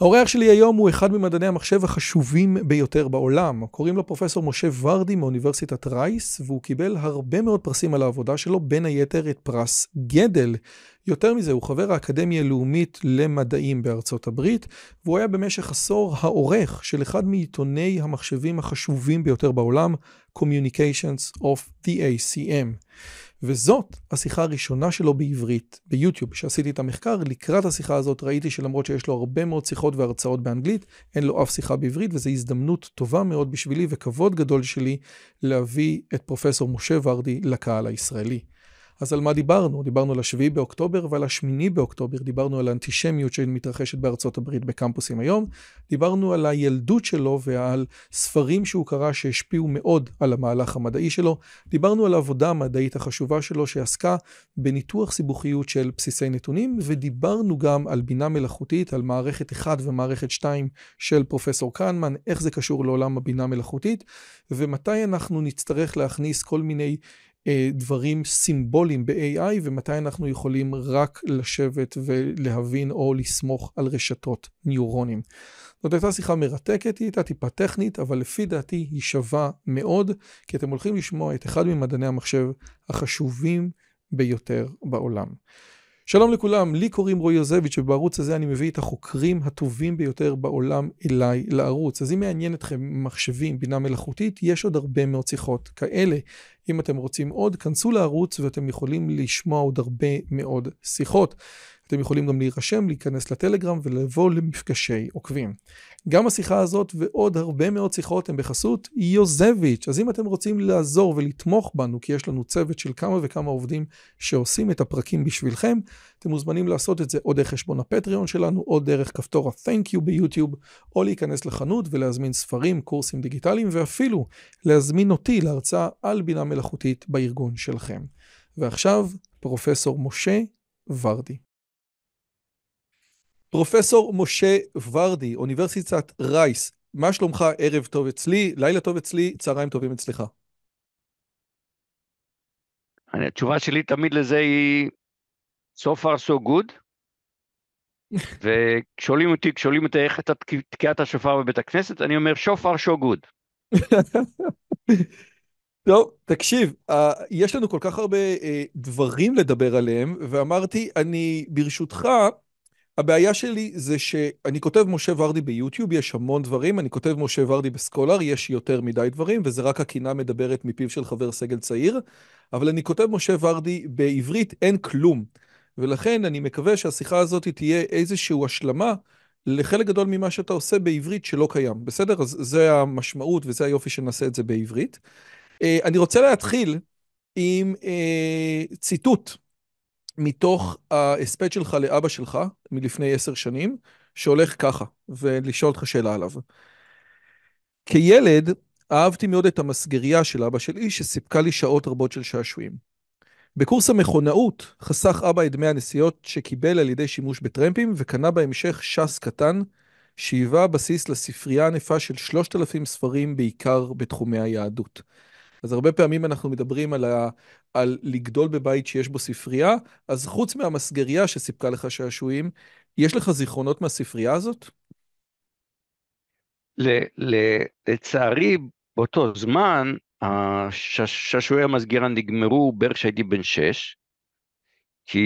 האורח שלי היום הוא אחד ממדעני המחשב החשובים ביותר בעולם. קוראים לו פרופסור משה ורדי מאוניברסיטת רייס, והוא קיבל הרבה מאוד פרסים על העבודה שלו, בין היתר את פרס גדל. יותר מזה, הוא חבר האקדמיה הלאומית למדעים בארצות הברית, והוא היה במשך עשור העורך של אחד מעיתוני המחשבים החשובים ביותר בעולם, Communications of the ACM. וזאת השיחה הראשונה שלו בעברית, ביוטיוב, שעשיתי את המחקר. לקראת השיחה הזאת ראיתי שלמרות שיש לו הרבה מאוד שיחות והרצאות באנגלית, אין לו אף שיחה בעברית, וזו הזדמנות טובה מאוד בשבילי וכבוד גדול שלי להביא את פרופסור משה ורדי לקהל הישראלי. אז על מה דיברנו? דיברנו על השביעי באוקטובר ועל השמיני באוקטובר, דיברנו על האנטישמיות שמתרחשת בארצות הברית בקמפוסים היום, דיברנו על הילדות שלו ועל ספרים שהוא קרא שהשפיעו מאוד על המהלך המדעי שלו, דיברנו על העבודה המדעית החשובה שלו שעסקה בניתוח סיבוכיות של בסיסי נתונים, ודיברנו גם על בינה מלאכותית, על מערכת 1 ומערכת 2 של פרופסור קרנמן, איך זה קשור לעולם הבינה מלאכותית, ומתי אנחנו נצטרך להכניס כל מיני אה, דברים סימבוליים ב-AI ומתי אנחנו יכולים רק לשבת ולהבין או לסמוך על רשתות ניורונים. זאת הייתה שיחה מרתקת, היא הייתה טיפה טכנית, אבל לפי דעתי היא שווה מאוד, כי אתם הולכים לשמוע את אחד ממדעני המחשב החשובים ביותר בעולם. שלום לכולם, לי קוראים רועי יוזביץ' ובערוץ הזה אני מביא את החוקרים הטובים ביותר בעולם אליי לערוץ. אז אם מעניין אתכם מחשבים, בינה מלאכותית, יש עוד הרבה מאוד שיחות כאלה. אם אתם רוצים עוד, כנסו לערוץ ואתם יכולים לשמוע עוד הרבה מאוד שיחות. אתם יכולים גם להירשם, להיכנס לטלגרם ולבוא למפגשי עוקבים. גם השיחה הזאת ועוד הרבה מאוד שיחות הן בחסות יוזביץ'. אז אם אתם רוצים לעזור ולתמוך בנו, כי יש לנו צוות של כמה וכמה עובדים שעושים את הפרקים בשבילכם, אתם מוזמנים לעשות את זה או דרך חשבון הפטריון שלנו, או דרך כפתור ה-thank you ביוטיוב, או להיכנס לחנות ולהזמין ספרים, קורסים דיגיטליים, ואפילו להזמין אותי להרצאה על בינה מלאכותית בארגון שלכם. ועכשיו, פרופסור משה ורדי. פרופסור משה ורדי, אוניברסיטת רייס, מה שלומך? ערב טוב אצלי, לילה טוב אצלי, צהריים טובים אצלך. אני, התשובה שלי תמיד לזה היא so far so good, וכשואלים אותי, כשואלים אותי איך אתה תקיעת השופר בבית הכנסת, אני אומר so far so good. טוב, תקשיב, יש לנו כל כך הרבה אה, דברים לדבר עליהם, ואמרתי, אני ברשותך, הבעיה שלי זה שאני כותב משה ורדי ביוטיוב, יש המון דברים, אני כותב משה ורדי בסקולר, יש יותר מדי דברים, וזה רק הקינה מדברת מפיו של חבר סגל צעיר, אבל אני כותב משה ורדי בעברית, אין כלום. ולכן אני מקווה שהשיחה הזאת תהיה איזושהי השלמה לחלק גדול ממה שאתה עושה בעברית שלא קיים, בסדר? אז זה המשמעות וזה היופי שנעשה את זה בעברית. אה, אני רוצה להתחיל עם אה, ציטוט מתוך ההספד שלך לאבא שלך מלפני עשר שנים, שהולך ככה, ולשאול אותך שאלה עליו. כילד, אהבתי מאוד את המסגריה של אבא שלי, שסיפקה לי שעות רבות של שעשועים. בקורס המכונאות חסך אבא את דמי הנסיעות שקיבל על ידי שימוש בטרמפים, וקנה בהמשך ש"ס קטן, שהיווה בסיס לספרייה ענפה של 3,000 ספרים, בעיקר בתחומי היהדות. אז הרבה פעמים אנחנו מדברים על, ה... על לגדול בבית שיש בו ספרייה, אז חוץ מהמסגרייה שסיפקה לך שעשועים, יש לך זיכרונות מהספרייה הזאת? לצערי, באותו זמן, השעשועי המסגירה נגמרו בערך כשהייתי בן שש, כי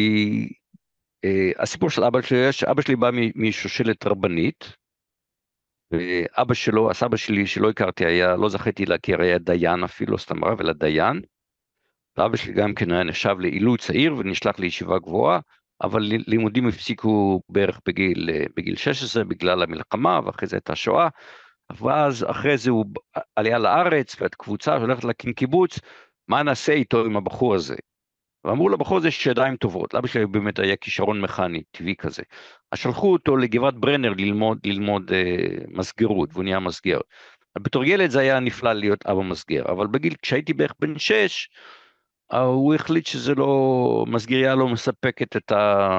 אה, הסיפור של אבא שלי, אבא שלי בא משושלת רבנית, אבא שלו, הסבא שלי שלא הכרתי היה, לא זכיתי להכיר, היה דיין אפילו, סתם רב, אלא דיין. ואבא שלי גם כן היה נחשב לעילוי צעיר ונשלח לישיבה גבוהה, אבל לימודים הפסיקו בערך בגיל, אה, בגיל 16 בגלל המלחמה, ואחרי זה הייתה שואה. ואז אחרי זה הוא עלייה לארץ, והקבוצה שהולכת להקים קיבוץ, מה נעשה איתו עם הבחור הזה? ואמרו למחוז יש ידיים טובות, לאבא שלי באמת היה כישרון מכני, טבעי כזה. אז שלחו אותו לגבעת ברנר ללמוד, ללמוד אה, מסגרות, והוא נהיה מסגר. בתור ילד זה היה נפלא להיות אבא מסגר, אבל בגיל, כשהייתי בערך בן שש, אה, הוא החליט שזה לא, מסגריה לא מספקת את, ה,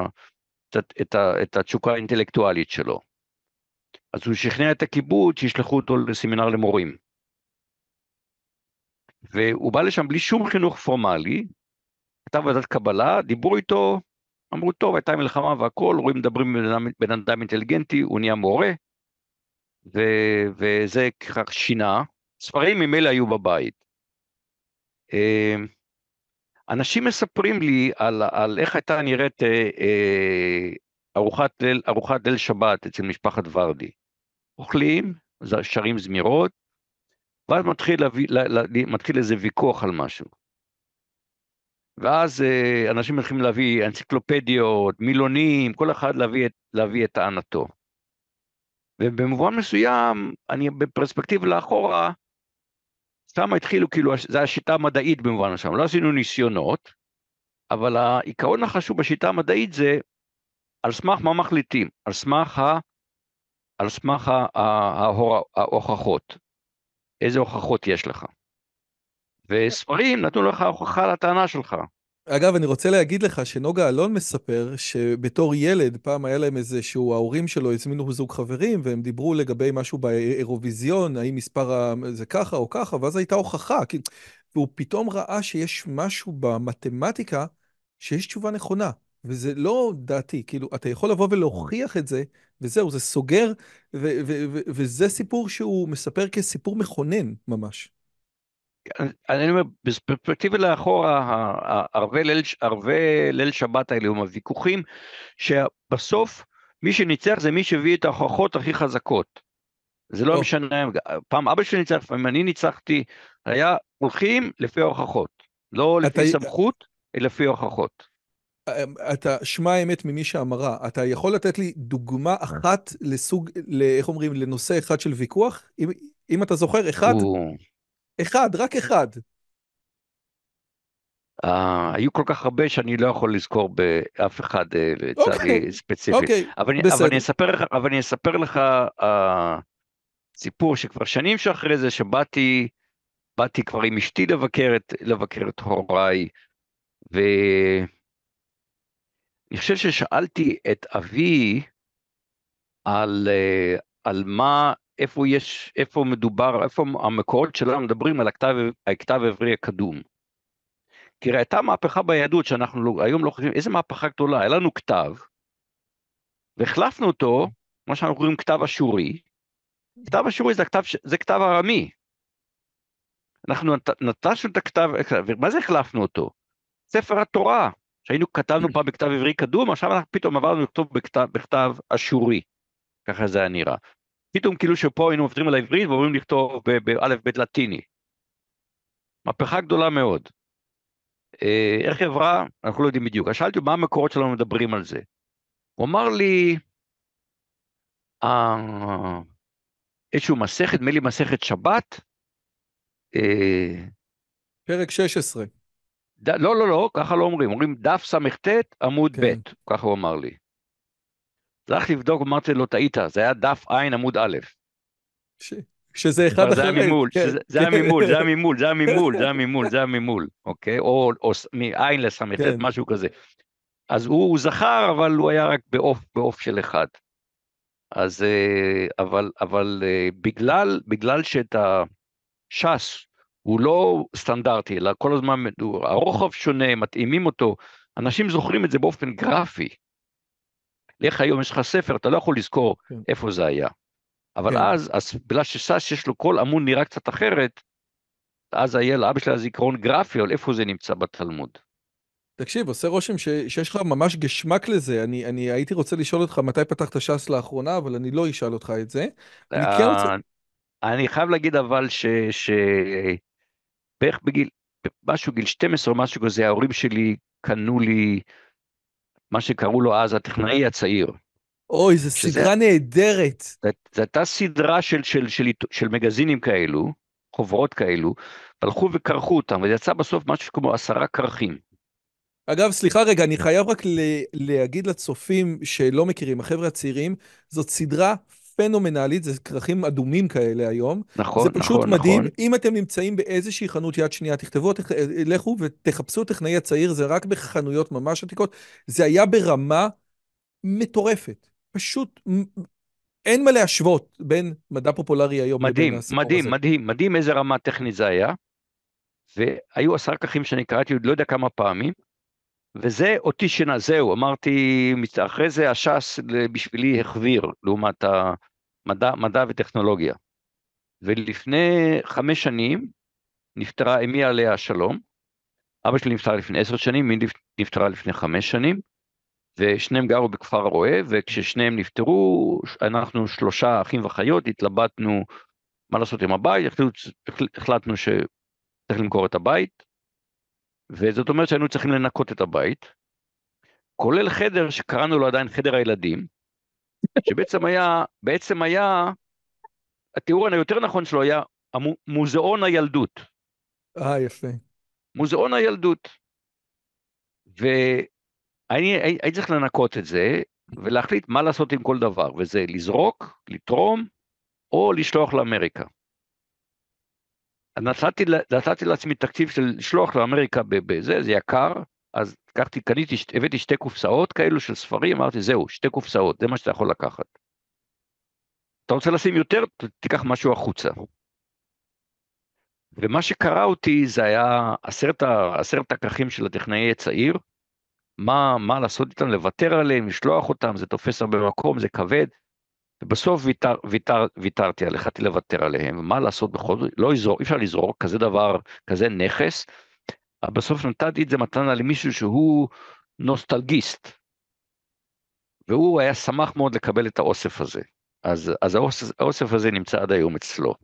את, את, ה, את התשוקה האינטלקטואלית שלו. אז הוא שכנע את הקיבוץ שישלחו אותו לסמינר למורים. והוא בא לשם בלי שום חינוך פורמלי, הייתה ועדת קבלה, דיברו איתו, אמרו טוב, הייתה מלחמה והכל, רואים מדברים בן אדם אינטליגנטי, הוא נהיה מורה, ו, וזה ככה שינה. ספרים ממילא היו בבית. אמ, אנשים מספרים לי על, על איך הייתה נראית אה, אה, ארוחת, ליל, ארוחת ליל שבת אצל משפחת ורדי. אוכלים, שרים זמירות, ואז מתחיל, להביא, לה, לה, מתחיל איזה ויכוח על משהו. ואז אה, אנשים הולכים להביא אנציקלופדיות, מילונים, כל אחד להביא את, להביא את טענתו. ובמובן מסוים, אני בפרספקטיבה לאחורה, שם התחילו, כאילו, זו השיטה המדעית במובן מסוים, לא עשינו ניסיונות, אבל העיקרון החשוב בשיטה המדעית זה על סמך מה מחליטים, על סמך, ה, על סמך ההוכחות, איזה הוכחות יש לך. וספרים נתנו לך הוכחה לטענה שלך. אגב, אני רוצה להגיד לך שנוגה אלון מספר שבתור ילד, פעם היה להם איזה שהוא, ההורים שלו הזמינו זוג חברים, והם דיברו לגבי משהו באירוויזיון, האם מספר ה... זה ככה או ככה, ואז הייתה הוכחה. כי... והוא פתאום ראה שיש משהו במתמטיקה שיש תשובה נכונה. וזה לא דעתי, כאילו, אתה יכול לבוא ולהוכיח את זה, וזהו, זה סוגר, ו- ו- ו- וזה סיפור שהוא מספר כסיפור מכונן ממש. אני אומר, בפרספקטיבה לאחורה, ערבי ליל ליל שבת האלה הם הוויכוחים, שבסוף מי שניצח זה מי שהביא את ההוכחות הכי חזקות. זה לא משנה, פעם אבא שלי ניצח, פעם אני ניצחתי, היה הולכים לפי ההוכחות, לא אתה... לפי סמכות, אלא לפי ההוכחות. אמ, אתה שמע אמת ממי שאמרה, אתה יכול לתת לי דוגמה אה. אחת לסוג, איך אומרים, לנושא אחד של ויכוח? אם אם אתה זוכר, אחד... אחד, רק אחד. Uh, היו כל כך הרבה שאני לא יכול לזכור באף אחד uh, לצערי okay. ספציפי. Okay, אוקיי, בסדר. אוקיי, אבל, אני אספר, אבל אני אספר לך uh, סיפור שכבר שנים שאחרי זה, שבאתי באתי כבר עם אשתי לבקר את, לבקר את הוריי, ואני חושב ששאלתי את אבי על, uh, על מה איפה יש, איפה מדובר, איפה המקורות שלנו מדברים על הכתב, הכתב העברי הקדום. כי הרי הייתה מהפכה ביהדות שאנחנו לא, היום לא חושבים, איזה מהפכה גדולה, היה לנו כתב, והחלפנו אותו, מה שאנחנו קוראים כתב אשורי, כתב אשורי זה כתב, זה כתב ארמי. אנחנו נטשנו את הכתב, ומה זה החלפנו אותו? ספר התורה, שהיינו כתבנו פעם בכתב עברי קדום, עכשיו אנחנו פתאום עברנו לכתוב בכתב, בכתב אשורי, ככה זה היה נראה. פתאום כאילו שפה היינו עוברים העברית ואומרים לכתוב באלף בית לטיני. מהפכה גדולה מאוד. אה, איך היא עברה? אנחנו לא יודעים בדיוק. אז שאלתי מה המקורות שלנו מדברים על זה. הוא אמר לי, אה, איזשהו מסכת, נדמה לי מסכת שבת. אה, פרק 16. ד, לא, לא, לא, ככה לא אומרים. אומרים דף סט עמוד כן. ב', ככה הוא אמר לי. הלכתי לבדוק, אמרתי לו, טעית, זה היה דף עין עמוד א'. שזה אחד אחרי... כן. זה היה ממול, זה היה ממול, זה היה ממול, זה היה ממול, זה הממול, זה הממול, אוקיי? או, או מעין לס"ט, כן. משהו כזה. אז הוא, זכר, אבל הוא היה רק בעוף של אחד. אז אה, אבל, אבל אה, בגלל, בגלל שאת הש"ס הוא לא סטנדרטי, אלא כל הזמן הרוחב שונה, מתאימים אותו, אנשים זוכרים את זה באופן גרפי. לך היום יש לך ספר, אתה לא יכול לזכור כן. איפה זה היה. אבל כן. אז, אז בגלל ששש יש לו כל אמון נראה קצת אחרת, אז היה לאבא שלה זיכרון גרפי על איפה זה נמצא בתלמוד. תקשיב, עושה רושם ש, שיש לך ממש גשמק לזה. אני, אני הייתי רוצה לשאול אותך מתי פתחת ש"ס לאחרונה, אבל אני לא אשאל אותך את זה. כן אה, רוצה... אני חייב להגיד אבל ש... ש... בערך בגיל, משהו גיל 12 או משהו כזה, ההורים שלי קנו לי מה שקראו לו אז הטכנאי הצעיר. אוי, זו סדרה נהדרת. זו הייתה סדרה של, של, של, של של מגזינים כאלו, חוברות כאלו, הלכו וכרכו אותם, וזה יצא בסוף משהו כמו עשרה כרכים. אגב, סליחה רגע, אני חייב רק ל- להגיד לצופים שלא מכירים, החבר'ה הצעירים, זאת סדרה פנומנלית, זה כרכים אדומים כאלה היום. נכון, נכון, נכון. זה פשוט נכון, מדהים. נכון. אם אתם נמצאים באיזושהי חנות יד שנייה, תכתבו, תכ... לכו ותחפשו טכנאי הצעיר, זה רק בחנויות ממש עתיקות. זה היה ברמה מטורפת. פשוט אין מה להשוות בין מדע פופולרי היום מדהים, לבין הסיפור מדהים, הזה. מדהים, מדהים, מדהים איזה רמה טכנית זה היה. והיו עשר כרכים שאני קראתי עוד לא יודע כמה פעמים, וזה אותי שינה, זהו, אמרתי, אחרי זה הש"ס בשבילי החוויר לעומת המדע, מדע וטכנולוגיה. ולפני חמש שנים נפטרה אמי עליה השלום, אבא שלי נפטר לפני עשר שנים, היא נפטרה לפני חמש שנים, ושניהם גרו בכפר רועה, וכששניהם נפטרו, אנחנו שלושה אחים ואחיות, התלבטנו מה לעשות עם הבית, החלטנו שצריך למכור את הבית, וזאת אומרת שהיינו צריכים לנקות את הבית, כולל חדר שקראנו לו עדיין חדר הילדים, שבעצם היה, בעצם היה, התיאור היותר נכון שלו היה מוזיאון הילדות. אה, יפה. מוזיאון הילדות. ואני הייתי צריך לנקות את זה, ולהחליט מה לעשות עם כל דבר, וזה לזרוק, לתרום, או לשלוח לאמריקה. נתתי, נתתי לעצמי תקציב של לשלוח לאמריקה בזה, זה יקר, אז לקחתי, קניתי, הבאתי שתי קופסאות כאלו של ספרים, אמרתי, זהו, שתי קופסאות, זה מה שאתה יכול לקחת. אתה רוצה לשים יותר, תיקח משהו החוצה. ומה שקרה אותי זה היה עשרת, עשרת הכרכים של הטכנאי הצעיר, מה, מה לעשות איתם, לוותר עליהם, לשלוח אותם, זה תופס הרבה מקום, זה כבד. ובסוף ויתר, ויתר, ויתרתי עליהם, החלטתי לוותר עליהם, מה לעשות בכל זאת, לא לזרוק, אי אפשר לזרוק כזה דבר, כזה נכס, אבל בסוף נתתי את זה מתנה למישהו שהוא נוסטלגיסט, והוא היה שמח מאוד לקבל את האוסף הזה. אז, אז האוסף, האוסף הזה נמצא עד היום אצלו.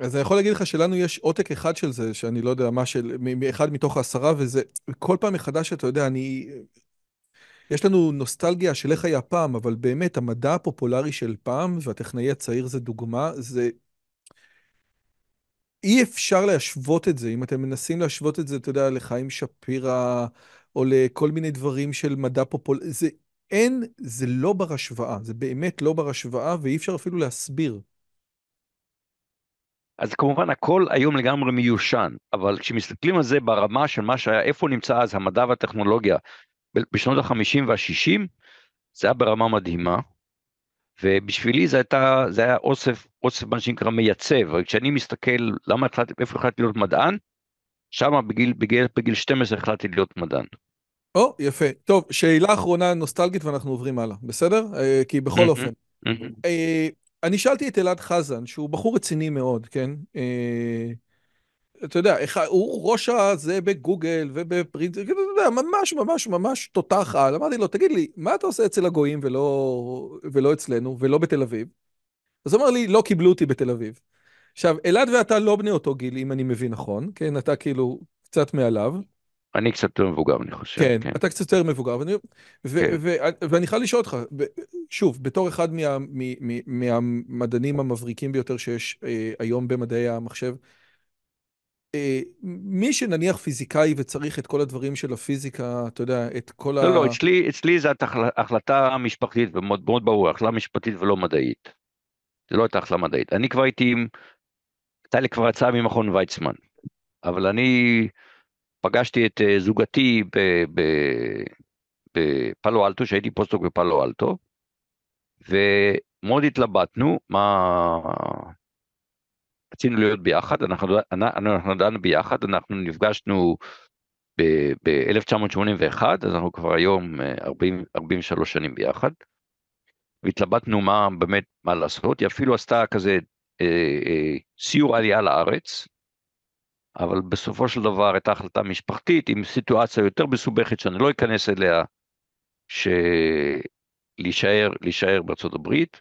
אז אני יכול להגיד לך שלנו יש עותק אחד של זה, שאני לא יודע מה של, אחד מתוך העשרה, וזה, כל פעם מחדש, אתה יודע, אני, יש לנו נוסטלגיה של איך היה פעם, אבל באמת, המדע הפופולרי של פעם, והטכנאי הצעיר זה דוגמה, זה... אי אפשר להשוות את זה. אם אתם מנסים להשוות את זה, אתה יודע, לחיים שפירא, או לכל מיני דברים של מדע פופולרי, זה אין, זה לא בר השוואה. זה באמת לא בר השוואה, ואי אפשר אפילו להסביר. אז כמובן הכל היום לגמרי מיושן, אבל כשמסתכלים על זה ברמה של מה שהיה, איפה נמצא אז המדע והטכנולוגיה בשנות החמישים והשישים, זה היה ברמה מדהימה, ובשבילי זה, הייתה, זה היה אוסף, אוסף מה שנקרא מייצב, כשאני מסתכל למה החלטתי, איפה החלטתי להיות מדען, שם בגיל, בגיל, בגיל 12 החלטתי להיות מדען. או, oh, יפה. טוב, שאלה אחרונה נוסטלגית ואנחנו עוברים הלאה, בסדר? אה, כי בכל אופן, אה, אני שאלתי את אלעד חזן, שהוא בחור רציני מאוד, כן? אה, אתה יודע, הוא ראש הזה בגוגל ובפרינט, אתה יודע, ממש ממש ממש תותח על. אמרתי לו, תגיד לי, מה אתה עושה אצל הגויים ולא, ולא אצלנו ולא בתל אביב? אז הוא אמר לי, לא קיבלו אותי בתל אביב. עכשיו, אלעד ואתה לא בני אותו גיל, אם אני מבין נכון, כן, אתה כאילו קצת מעליו. אני קצת יותר מבוגר, אני חושב. כן, כן. אתה קצת יותר מבוגר, ואני, כן. ואני חייב לשאול אותך, שוב, בתור אחד מה, מה, מה, מהמדענים המבריקים ביותר שיש אה, היום במדעי המחשב, אה, מי שנניח פיזיקאי וצריך את כל הדברים של הפיזיקה, אתה יודע, את כל לא, לא ה... לא, לא, אצלי, אצלי זו החלטה משפחתית, מאוד ברור, החלטה משפטית ולא מדעית. זה לא הייתה החלטה מדעית. אני כבר הייתי עם... הייתה לי כבר הצעה ממכון ויצמן, אבל אני פגשתי את אה, זוגתי בפלו אלטו, שהייתי פוסט-דוק בפלו אלטו, ומאוד התלבטנו מה... רצינו להיות ביחד, אנחנו, לא- אנחנו ידענו ביחד, אנחנו נפגשנו ב-1981, ב- אז אנחנו כבר היום 40, אה, 43 שנים ביחד. והתלבטנו מה באמת, מה לעשות, היא אפילו עשתה כזה אה, אה, סיור עלייה לארץ, אבל בסופו של דבר הייתה החלטה משפחתית עם סיטואציה יותר מסובכת שאני לא אכנס אליה, שלהישאר בארצות הברית.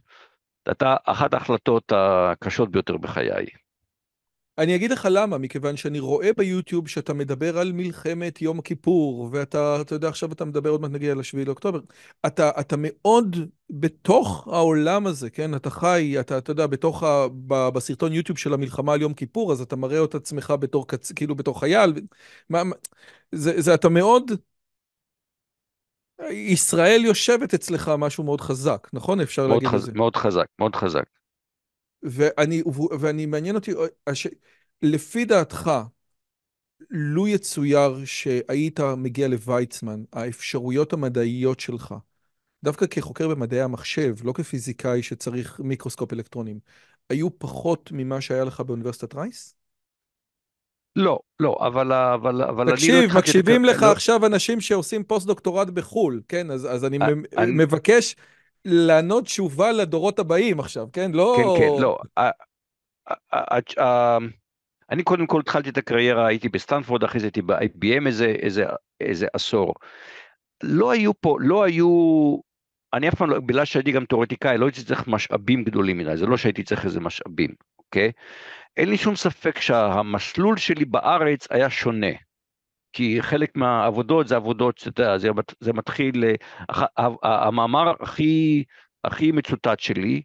הייתה אחת ההחלטות הקשות ביותר בחיי. אני אגיד לך למה, מכיוון שאני רואה ביוטיוב שאתה מדבר על מלחמת יום כיפור, ואתה, אתה יודע, עכשיו אתה מדבר, עוד מעט נגיע לשביעי לאוקטובר. אתה, אתה מאוד בתוך העולם הזה, כן? אתה חי, אתה, אתה יודע, בתוך ה, ב, בסרטון יוטיוב של המלחמה על יום כיפור, אז אתה מראה את עצמך בתור, קצ... כאילו בתור חייל. מה, זה, זה, אתה מאוד... ישראל יושבת אצלך משהו מאוד חזק, נכון? אפשר מאוד להגיד חז... את זה. מאוד חזק, מאוד חזק. ואני, ואני מעניין אותי, הש... אה, לפי דעתך, לו יצויר שהיית מגיע לוויצמן, האפשרויות המדעיות שלך, דווקא כחוקר במדעי המחשב, לא כפיזיקאי שצריך מיקרוסקופ אלקטרונים, היו פחות ממה שהיה לך באוניברסיטת רייס? לא, לא, אבל, אבל, אבל תקשיב, אני... תקשיב, מקשיבים לך לא... עכשיו אנשים שעושים פוסט-דוקטורט בחו"ל, כן? אז, אז אני, אה, אני מבקש אני... לענות תשובה לדורות הבאים עכשיו, כן? לא... כן, כן, לא. אני קודם כל התחלתי את הקריירה, הייתי בסטנפורד, אחרי זה הייתי ב-IBM איזה, איזה, איזה עשור. לא היו פה, לא היו, אני אף פעם לא, בגלל שהייתי גם תיאורטיקאי, לא הייתי צריך משאבים גדולים מדי, זה לא שהייתי צריך איזה משאבים, אוקיי? אין לי שום ספק שהמסלול שלי בארץ היה שונה. כי חלק מהעבודות זה עבודות, שאתה יודע, זה, זה מתחיל, אה, המאמר הכי, הכי מצוטט שלי,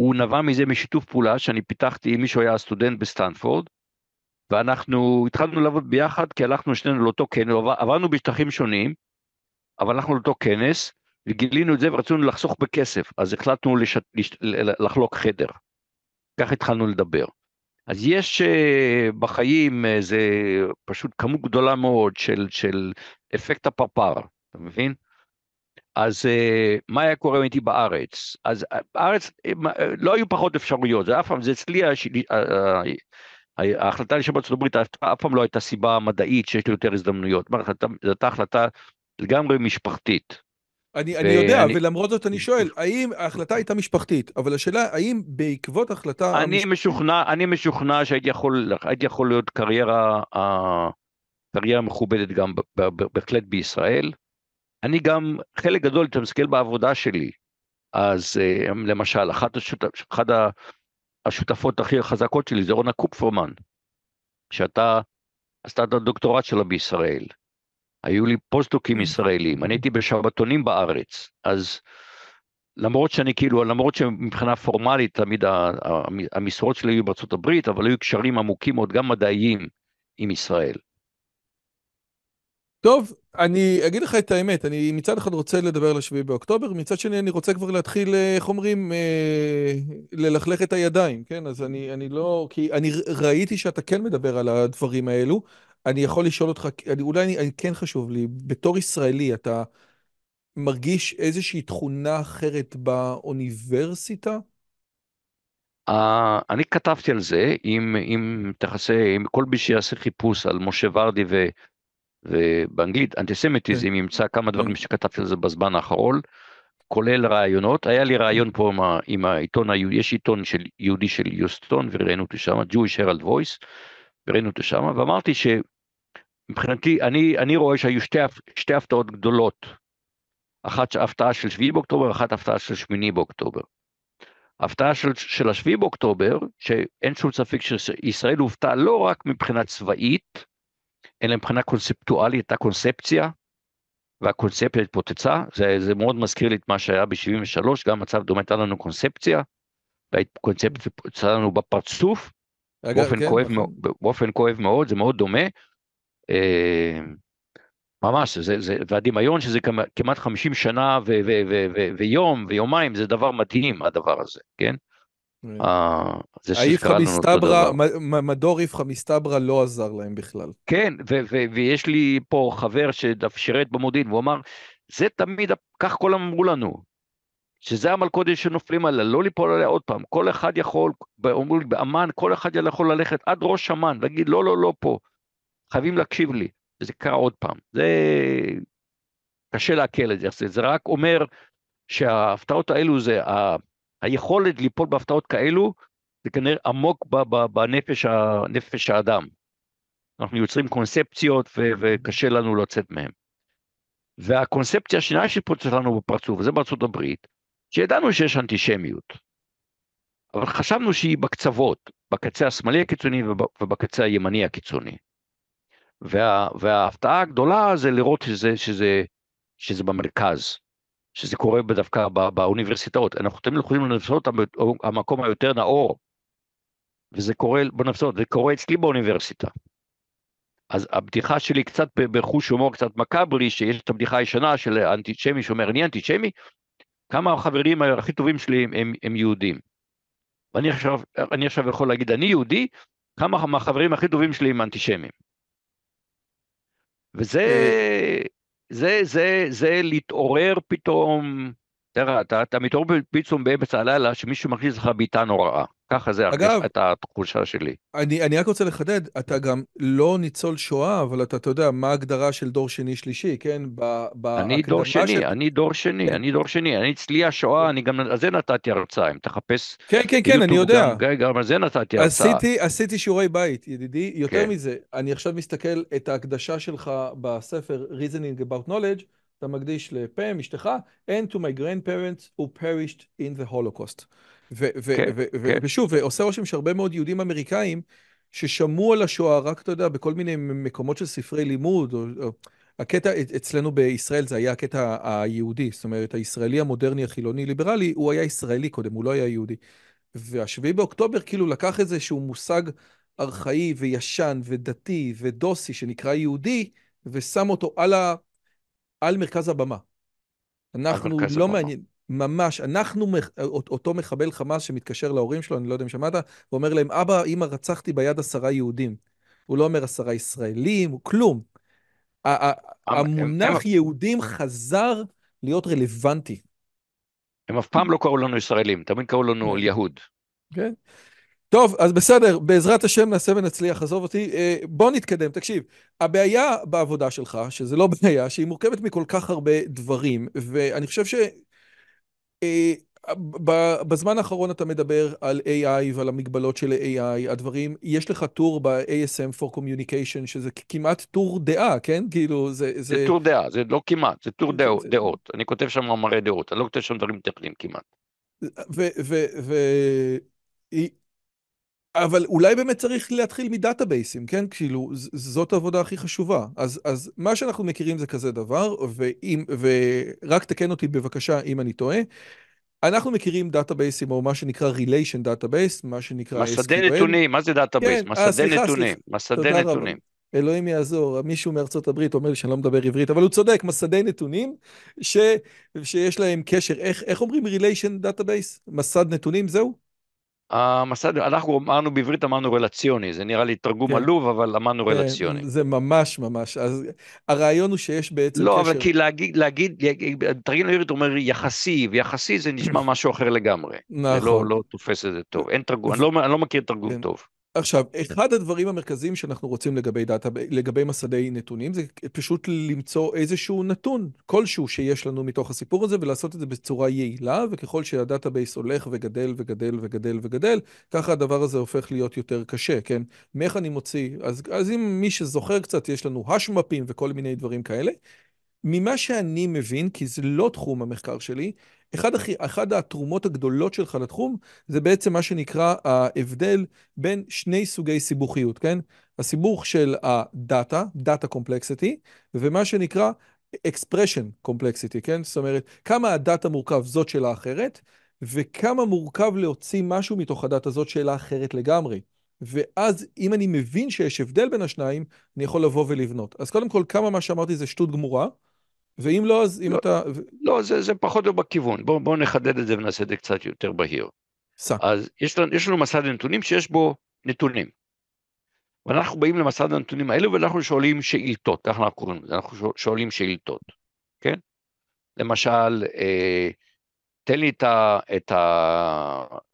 הוא נבע מזה משיתוף פעולה שאני פיתחתי עם מישהו היה סטודנט בסטנפורד, ואנחנו התחלנו לעבוד ביחד כי הלכנו שנינו לאותו כנס, עברנו בשטחים שונים, אבל הלכנו לאותו כנס, וגילינו את זה ורצינו לחסוך בכסף, אז החלטנו לש... לש... לחלוק חדר. כך התחלנו לדבר. אז יש אה, בחיים איזה אה, פשוט כמות גדולה מאוד של, של אפקט הפרפר, אתה מבין? אז אה, מה היה קורה אם הייתי בארץ? אז בארץ לא היו פחות אפשרויות, זה אף פעם, זה אצלי, ההחלטה לשם בארצות הברית אף פעם לא הייתה סיבה מדעית שיש לי יותר הזדמנויות, זאת הייתה החלטה לגמרי משפחתית. אני, אני אה, יודע, אני... ולמרות זאת אני שואל, האם ההחלטה הייתה משפחתית, אבל השאלה, האם בעקבות החלטה... אני, המשפ... משוכנע, אני משוכנע שהייתי יכול, יכול להיות קריירה, קריירה מכובדת גם בהחלט בישראל. אני גם, חלק גדול, אתה מסתכל בעבודה שלי, אז אה, למשל, אחת, השותפ, אחד השותפות הכי חזקות שלי זה רונה קופפרמן, שאתה עשתה את הדוקטורט שלה בישראל. היו לי פוסט-דוקים כן. ישראלים, אני הייתי בשבתונים בארץ, אז למרות שאני כאילו, למרות שמבחינה פורמלית תמיד המשרות שלי היו בארצות הברית, אבל היו קשרים עמוקים מאוד, גם מדעיים, עם ישראל. טוב, אני אגיד לך את האמת, אני מצד אחד רוצה לדבר על השביעי באוקטובר, מצד שני אני רוצה כבר להתחיל, אה, איך אומרים, אה, ללכלך את הידיים, כן? אז אני, אני לא... כי אני ראיתי שאתה כן מדבר על הדברים האלו, אני יכול לשאול אותך, אני, אולי אני, אני כן חשוב לי, בתור ישראלי אתה מרגיש איזושהי תכונה אחרת באוניברסיטה? Uh, אני כתבתי על זה, אם, אם תחסה, אם כל מי שיעשה חיפוש על משה ורדי ו, ובאנגלית כן. אנטיסמטיזם okay. ימצא כמה okay. דברים כן. שכתבתי על זה בזמן האחרון, כולל רעיונות. היה לי רעיון פה עם, עם העיתון, יש עיתון של, יהודי של יוסטון וראיינו אותי שם, Jewish Herald Voice, ראינו אותו שם, ואמרתי שמבחינתי, אני, אני רואה שהיו שתי, שתי הפתעות גדולות, אחת הפתעה של 7 באוקטובר, אחת הפתעה של 8 באוקטובר. ההפתעה של, של 7 באוקטובר, שאין שום ספק שישראל הופתעה לא רק מבחינה צבאית, אלא מבחינה קונספטואלית, הייתה קונספציה, והקונספציה התפוצצה, זה, זה מאוד מזכיר לי את מה שהיה ב-73, גם מצב דומה, הייתה לנו קונספציה, והקונספציה התפוצצה לנו בפרצוף, אגב, באופן, כן, כואב, נכון. באופן כואב מאוד, זה מאוד דומה. אה, ממש, זה, זה, והדמיון שזה כמעט 50 שנה ו, ו, ו, ו, ויום ויומיים, זה דבר מדהים הדבר הזה, כן? כן. אה, האיפכא מסתברא, מדור איפכא מסתברא לא עזר להם בכלל. כן, ויש לי פה חבר ששירת במודיעין, והוא אמר, זה תמיד, כך כולם אמרו לנו, שזה המלכודת שנופלים עליה, לא ליפול עליה עוד פעם, כל אחד יכול, אומרים באמן, כל אחד יכול ללכת עד ראש אמן, להגיד לא, לא, לא פה, חייבים להקשיב לי, וזה קרה עוד פעם, זה קשה לעכל את זה, זה רק אומר שההפתעות האלו זה, ה... היכולת ליפול בהפתעות כאלו, זה כנראה עמוק בנפש ה... האדם. אנחנו יוצרים קונספציות ו... וקשה לנו לצאת מהן. והקונספציה השנייה שפוצצת לנו בפרצוף, וזה בארצות הברית, שידענו שיש אנטישמיות, אבל חשבנו שהיא בקצוות, בקצה השמאלי הקיצוני ובקצה הימני הקיצוני. וה, וההפתעה הגדולה זה לראות שזה, שזה, שזה במרכז, שזה קורה דווקא באוניברסיטאות. אנחנו תמיד יכולים לנסות המקום היותר נאור, וזה קורה בנפסות, זה קורה אצלי באוניברסיטה. אז הבדיחה שלי קצת בחוש הומור קצת מקאברי, שיש את הבדיחה הישנה של האנטישמי שאומר, אני אנטישמי, כמה החברים הכי טובים שלי הם, הם יהודים. ואני עכשיו, אני עכשיו יכול להגיד, אני יהודי, כמה מהחברים הכי טובים שלי הם אנטישמים. וזה אה. זה, זה, זה להתעורר פתאום תראה, אתה, אתה מתעורר פתאום באמצע הלילה שמישהו מכניס לך בעיטה נוראה. ככה זה אגב, הייתה התחושה שלי. אני, אני רק רוצה לחדד, אתה גם לא ניצול שואה, אבל אתה, אתה יודע, מה ההגדרה של דור שני-שלישי, כן? ב, ב, אני, דור שני, ש... אני דור שני, כן. אני דור שני, אני אצלי השואה, כן. אני גם על זה נתתי הרצאה, אם תחפש... כן, כן, כן, אני יודע. גם, גם על זה נתתי הרצאה. עשיתי, עשיתי שיעורי בית, ידידי, יותר כן. מזה, אני עכשיו מסתכל את ההקדשה שלך בספר Reasoning About Knowledge, אתה מקדיש לפם, אשתך, and to my grandparents who perished in the Holocaust. כן, ו- כן. ושוב, עושה רושם שהרבה מאוד יהודים אמריקאים ששמעו על השואה רק, אתה יודע, בכל מיני מקומות של ספרי לימוד, או, או, הקטע אצלנו בישראל זה היה הקטע היהודי, זאת אומרת, הישראלי המודרני החילוני-ליברלי, הוא היה ישראלי קודם, הוא לא היה יהודי. והשביעי באוקטובר כאילו לקח איזשהו מושג ארכאי וישן ודתי ודוסי שנקרא יהודי, ושם אותו על ה... על מרכז הבמה. אנחנו מרכז לא הבמה. מעניין, ממש, אנחנו, אותו מחבל חמאס שמתקשר להורים שלו, אני לא יודע אם שמעת, ואומר להם, אבא, אמא, רצחתי ביד עשרה יהודים. הוא לא אומר עשרה ישראלים, הוא כלום. המונח יהודים חזר להיות רלוונטי. הם אף פעם לא קראו לנו ישראלים, תמיד קראו לנו כן. יהוד. כן. טוב, אז בסדר, בעזרת השם נעשה ונצליח, עזוב אותי. אה, בוא נתקדם, תקשיב. הבעיה בעבודה שלך, שזה לא בעיה, שהיא מורכבת מכל כך הרבה דברים, ואני חושב ש... אה, בזמן האחרון אתה מדבר על AI ועל המגבלות של AI, הדברים, יש לך טור ב-ASM for Communication, שזה כמעט טור דעה, כן? כאילו, זה... זה, זה טור דעה, זה לא כמעט, זה טור דעות. זה... דעות. אני כותב שם מאמרי דעות, אני לא כותב שם דברים טכניים כמעט. ו... ו, ו אבל אולי באמת צריך להתחיל מדאטאבייסים, כן? כאילו, זאת העבודה הכי חשובה. אז, אז מה שאנחנו מכירים זה כזה דבר, ואם, ורק תקן אותי בבקשה אם אני טועה. אנחנו מכירים דאטאבייסים, או מה שנקרא ריליישן דאטאבייס, מה שנקרא SQL. מסדי נתונים, מה זה דאטאבייס? כן, מסדי אה, סליחה, נתונים, סליח, מסדי נתונים. רבה. אלוהים יעזור, מישהו מארצות הברית אומר לי שאני לא מדבר עברית, אבל הוא צודק, מסדי נתונים ש, שיש להם קשר. איך, איך אומרים ריליישן דאטאבייס? מסד נתונים, זהו? המסד, אה, אנחנו אמרנו בעברית, אמרנו רלציוני, זה נראה לי תרגום כן. עלוב, אבל אמרנו כן, רלציוני. זה ממש ממש, אז הרעיון הוא שיש בעצם לא, קשר... לא, אבל כי להגיד, להגיד, תרגיל העברית אומר יחסי, ויחסי זה נשמע משהו אחר לגמרי. נכון. זה לא, נכון. לא תופס את זה טוב, אין תרגום, אני, לא, אני לא מכיר תרגום כן. טוב. עכשיו, כן. אחד הדברים המרכזיים שאנחנו רוצים לגבי דאטה, לגבי מסדי נתונים, זה פשוט למצוא איזשהו נתון, כלשהו שיש לנו מתוך הסיפור הזה, ולעשות את זה בצורה יעילה, וככל שהדאטה בייס הולך וגדל וגדל וגדל וגדל, ככה הדבר הזה הופך להיות יותר קשה, כן? מאיך אני מוציא, אז, אז אם מי שזוכר קצת, יש לנו השמפים וכל מיני דברים כאלה. ממה שאני מבין, כי זה לא תחום המחקר שלי, אחד, הכי, אחד התרומות הגדולות שלך לתחום זה בעצם מה שנקרא ההבדל בין שני סוגי סיבוכיות, כן? הסיבוך של הדאטה, דאטה קומפלקסיטי, ומה שנקרא expression complexity, כן? זאת אומרת, כמה הדאטה מורכב זאת שאלה אחרת, וכמה מורכב להוציא משהו מתוך הדאטה זאת שאלה אחרת לגמרי. ואז אם אני מבין שיש הבדל בין השניים, אני יכול לבוא ולבנות. אז קודם כל, כמה מה שאמרתי זה שטות גמורה. ואם לא, אז אם לא, אתה... לא, זה, זה פחות או בכיוון. בואו בוא נחדד את זה ונעשה את זה קצת יותר בהיר. סע. אז יש לנו, יש לנו מסד נתונים שיש בו נתונים. ואנחנו באים למסד הנתונים האלו ואנחנו שואלים שאילתות, ככה אנחנו קוראים לזה, אנחנו שואלים שאילתות, כן? למשל, אה, תן לי את, ה, את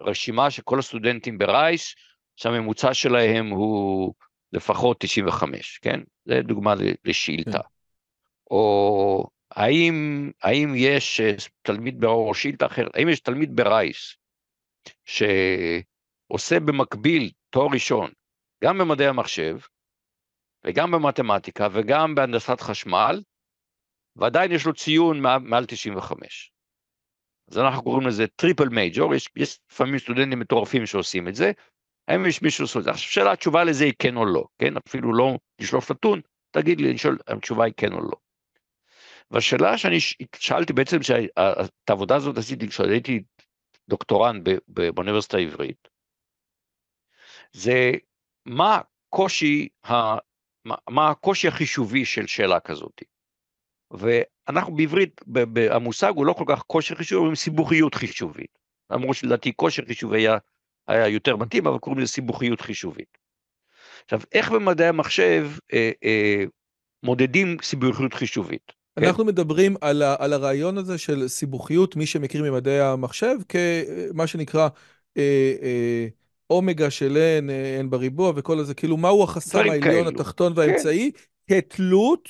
הרשימה של כל הסטודנטים ברייס, שהממוצע שלהם הוא לפחות 95, כן? זה דוגמה לשאילתה. כן. או האם, האם יש אה, תלמיד, או שאילתה אחרת, האם יש תלמיד ברייס שעושה במקביל תואר ראשון, גם במדעי המחשב, וגם במתמטיקה, וגם בהנדסת חשמל, ועדיין יש לו ציון מעל 95. אז אנחנו קוראים לזה טריפל מייג'ור, יש לפעמים סטודנטים מטורפים שעושים את זה, האם יש מישהו שעושה את זה? עכשיו שאלה, התשובה לזה היא כן או לא, כן? אפילו לא לשלוף נתון, תגיד לי, אני שואל, התשובה היא כן או לא. והשאלה שאני שאלתי בעצם, את העבודה הזאת עשיתי כשהייתי דוקטורנט באוניברסיטה העברית, זה מה הקושי, ה, מה הקושי החישובי של שאלה כזאת. ואנחנו בעברית, המושג הוא לא כל כך כושר חישובי, אומרים סיבוכיות חישובית. למרות שלדעתי כושר חישובי היה, היה יותר מתאים, אבל קוראים לזה סיבוכיות חישובית. עכשיו, איך במדעי המחשב אה, אה, מודדים סיבוכיות חישובית? כן. אנחנו מדברים על, ה, על הרעיון הזה של סיבוכיות, מי שמכיר ממדעי המחשב, כמה שנקרא אומגה אה, אה, של n, אה, n בריבוע וכל הזה, כאילו מהו החסם העליון, כאלו. התחתון כן. והאמצעי, כן. כתלות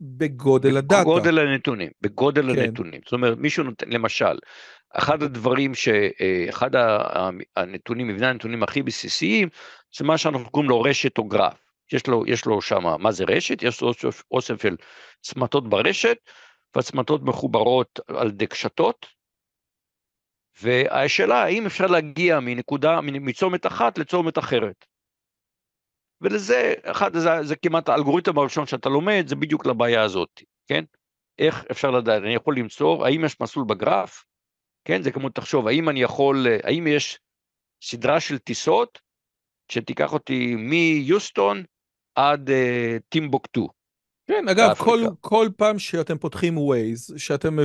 בגודל הדאטה. בגודל הנתונים, בגודל כן. הנתונים. זאת אומרת, מישהו נותן, למשל, אחד הדברים, ש, אה, אחד הנתונים, מבנה הנתונים הכי בסיסיים, זה מה שאנחנו קוראים לו רשת או גרף. יש לו, יש לו שם, מה זה רשת? יש לו אוסף, אוסף של צמתות ברשת, והצמתות מחוברות על ידי קשתות, והשאלה האם אפשר להגיע מנקודה, מצומת אחת לצומת אחרת. ולזה, אחד, זה, זה כמעט האלגוריתם הראשון שאתה לומד, זה בדיוק לבעיה הזאת, כן? איך אפשר לדעת, אני יכול למצוא, האם יש מסלול בגרף? כן, זה כמו תחשוב, האם אני יכול, האם יש סדרה של טיסות שתיקח אותי מיוסטון עד אה, טימבוקטו. כן, אגב, כל, כל פעם שאתם פותחים ווייז, שאתם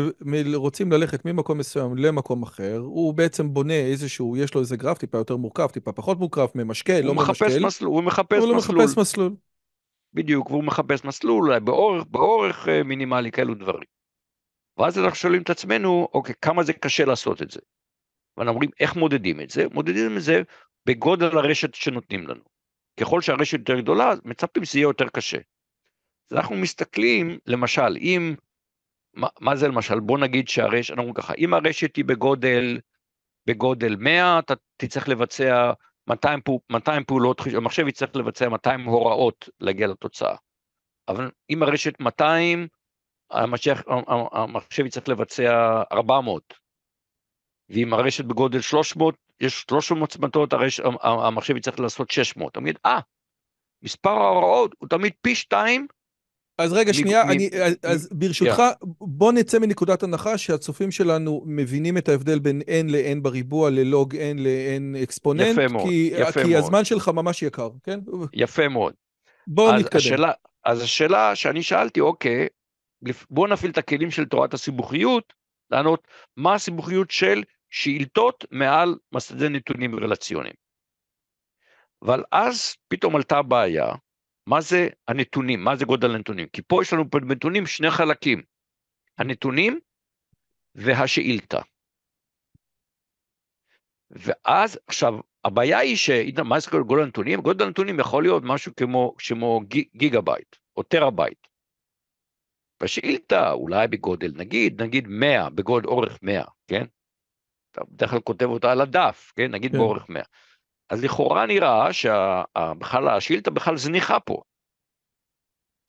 רוצים ללכת ממקום מסוים למקום אחר, הוא בעצם בונה איזשהו, יש לו איזה גרף טיפה יותר מורכב, טיפה פחות מורכב, ממשקל, לא ממשקל. מסלול, הוא מחפש מסלול. הוא לא מחפש מסלול. בדיוק, והוא מחפש מסלול, אולי באורך, באורך אה, מינימלי, כאלו דברים. ואז אנחנו שואלים את עצמנו, אוקיי, כמה זה קשה לעשות את זה? ואנחנו אומרים, איך מודדים את זה? מודדים את זה בגודל הרשת שנותנים לנו. ככל שהרשת יותר גדולה, מצפים שזה יהיה יותר קשה. אז אנחנו מסתכלים, למשל, אם, מה, מה זה למשל, בוא נגיד שהרשת, אנחנו ככה, אם הרשת היא בגודל, בגודל 100, אתה תצטרך לבצע 200, 200 פעולות, המחשב יצטרך לבצע 200 הוראות להגיע לתוצאה. אבל אם הרשת 200, המחשב, המחשב יצטרך לבצע 400. ואם הרשת בגודל 300, יש 300 צמתות, הרש... המחשב יצטרך לעשות 600. אתה מגיד, אה, מספר ההוראות הוא תמיד פי שתיים. אז רגע, שנייה, מ... אני, מ... אז ברשותך, yeah. בוא נצא מנקודת הנחה שהצופים שלנו מבינים את ההבדל בין n ל-n בריבוע ללוג n ל-n אקספוננט. יפה מאוד, כי, יפה כי מאוד. הזמן שלך ממש יקר, כן? יפה מאוד. בואו נתקדם. השאלה, אז השאלה שאני שאלתי, אוקיי, בואו נפעיל את הכלים של תורת הסיבוכיות, לענות מה הסיבוכיות של שאילתות מעל מסדי נתונים רלציוניים. אבל אז פתאום עלתה הבעיה, מה זה הנתונים, מה זה גודל הנתונים? כי פה יש לנו בנתונים שני חלקים, הנתונים והשאילתה. ואז, עכשיו, הבעיה היא ש... שאיתן מאסקר גודל הנתונים, גודל הנתונים יכול להיות משהו כמו, כמו גיגה בייט או טראבייט. בשאילתה אולי בגודל, נגיד, נגיד 100, בגודל אורך 100, כן? אתה בדרך כלל כותב אותה על הדף, כן? נגיד כן. באורך 100. אז לכאורה נראה שבכלל השאילתה בכלל זניחה פה.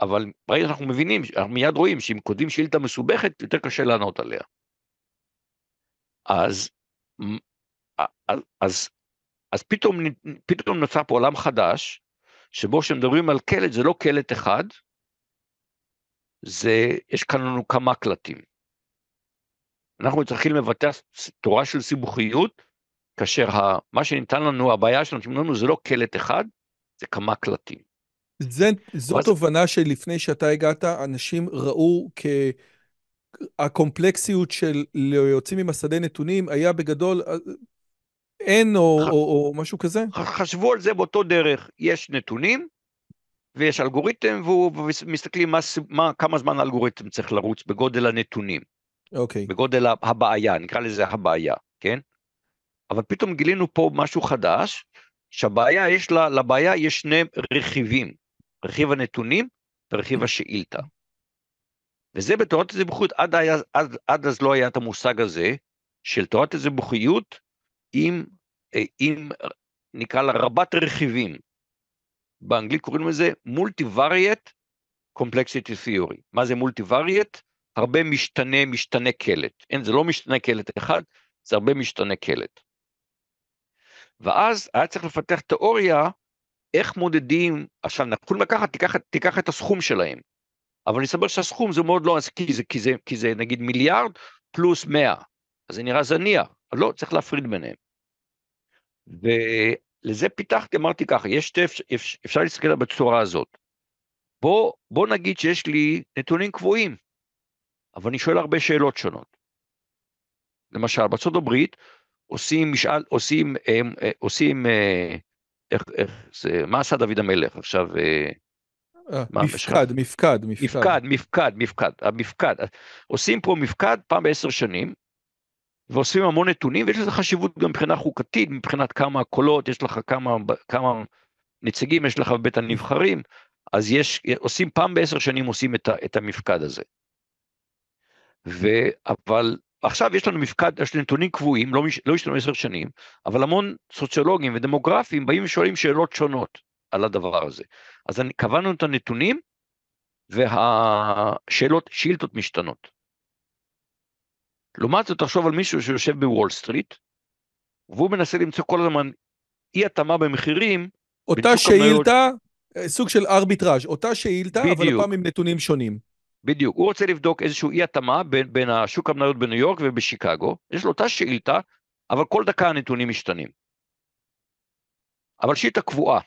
אבל ברגע שאנחנו מבינים, אנחנו מיד רואים שאם כותבים שאילתה מסובכת, יותר קשה לענות עליה. אז, אז, אז, אז פתאום, פתאום נוצר פה עולם חדש, שבו כשמדברים על קלט, זה לא קלט אחד, זה, יש כאן לנו כמה קלטים. אנחנו צריכים לבטא תורה של סיבוכיות, כאשר ה, מה שניתן לנו, הבעיה שנותנים לנו זה לא קלט אחד, זה כמה קלטים. זה, זו תובנה שלפני שאתה הגעת, אנשים ראו כ... הקומפלקסיות של יוצאים עם השדה נתונים היה בגדול אה, אין או, ח... או, או משהו כזה? חשבו על זה באותו דרך, יש נתונים ויש אלגוריתם ומסתכלים מה, מה, כמה זמן האלגוריתם צריך לרוץ בגודל הנתונים. אוקיי. Okay. בגודל הבעיה, נקרא לזה הבעיה, כן? אבל פתאום גילינו פה משהו חדש, שהבעיה יש לה, לבעיה יש שני רכיבים, רכיב הנתונים ורכיב השאילתה. וזה בתורת הזיבוכיות, עד, עד, עד אז לא היה את המושג הזה של תורת הזיבוכיות עם, אה, עם, נקרא לה רבת רכיבים. באנגלית קוראים לזה מולטיווריאט קומפלקסיטי תיאורי. מה זה מולטיווריאט? הרבה משתנה, משתנה קלט. אין, זה לא משתנה קלט אחד, זה הרבה משתנה קלט. ואז היה צריך לפתח תיאוריה איך מודדים, עכשיו אנחנו יכולים לקחת, תיקח, תיקח את הסכום שלהם, אבל אני אסבר שהסכום זה מאוד לא, כי זה, כי זה, כי זה נגיד מיליארד פלוס מאה. אז זה נראה זניח, לא, צריך להפריד ביניהם. ולזה פיתחתי, אמרתי ככה, יש שתי, אפשר, אפשר להסתכל בצורה הזאת. בוא, בוא נגיד שיש לי נתונים קבועים, אבל אני שואל הרבה שאלות שונות. למשל, בארצות הברית עושים משאל, עושים, הם, אה, אה, עושים, אה, איך, איך זה, מה עשה דוד המלך עכשיו? מה, מפקד, מפקד, מפקד, מפקד, מפקד, מפקד, המפקד, עושים פה מפקד פעם בעשר שנים, ואוספים המון נתונים, ויש לזה חשיבות גם מבחינה חוקתית, מבחינת כמה קולות, יש לך כמה, כמה נציגים יש לך בבית הנבחרים, אז יש, עושים פעם בעשר שנים עושים את, ה, את המפקד הזה. ו... אבל עכשיו יש לנו מפקד, יש לנו נתונים קבועים, לא, מש... לא יש לנו עשר שנים, אבל המון סוציולוגים ודמוגרפים באים ושואלים שאלות שונות על הדבר הזה. אז אני, קבענו את הנתונים והשאלות, שאילתות משתנות. לעומת זאת, תחשוב על מישהו שיושב בוול סטריט, והוא מנסה למצוא כל הזמן אי התאמה במחירים. אותה שאילתה, המאות... אה, סוג של ארביטראז', אותה שאילתה, אבל הפעם עם נתונים שונים. בדיוק, הוא רוצה לבדוק איזשהו אי התאמה בין, בין השוק המניות בניו יורק ובשיקגו, יש לו אותה שאילתה, אבל כל דקה הנתונים משתנים. אבל שאילתה קבועה.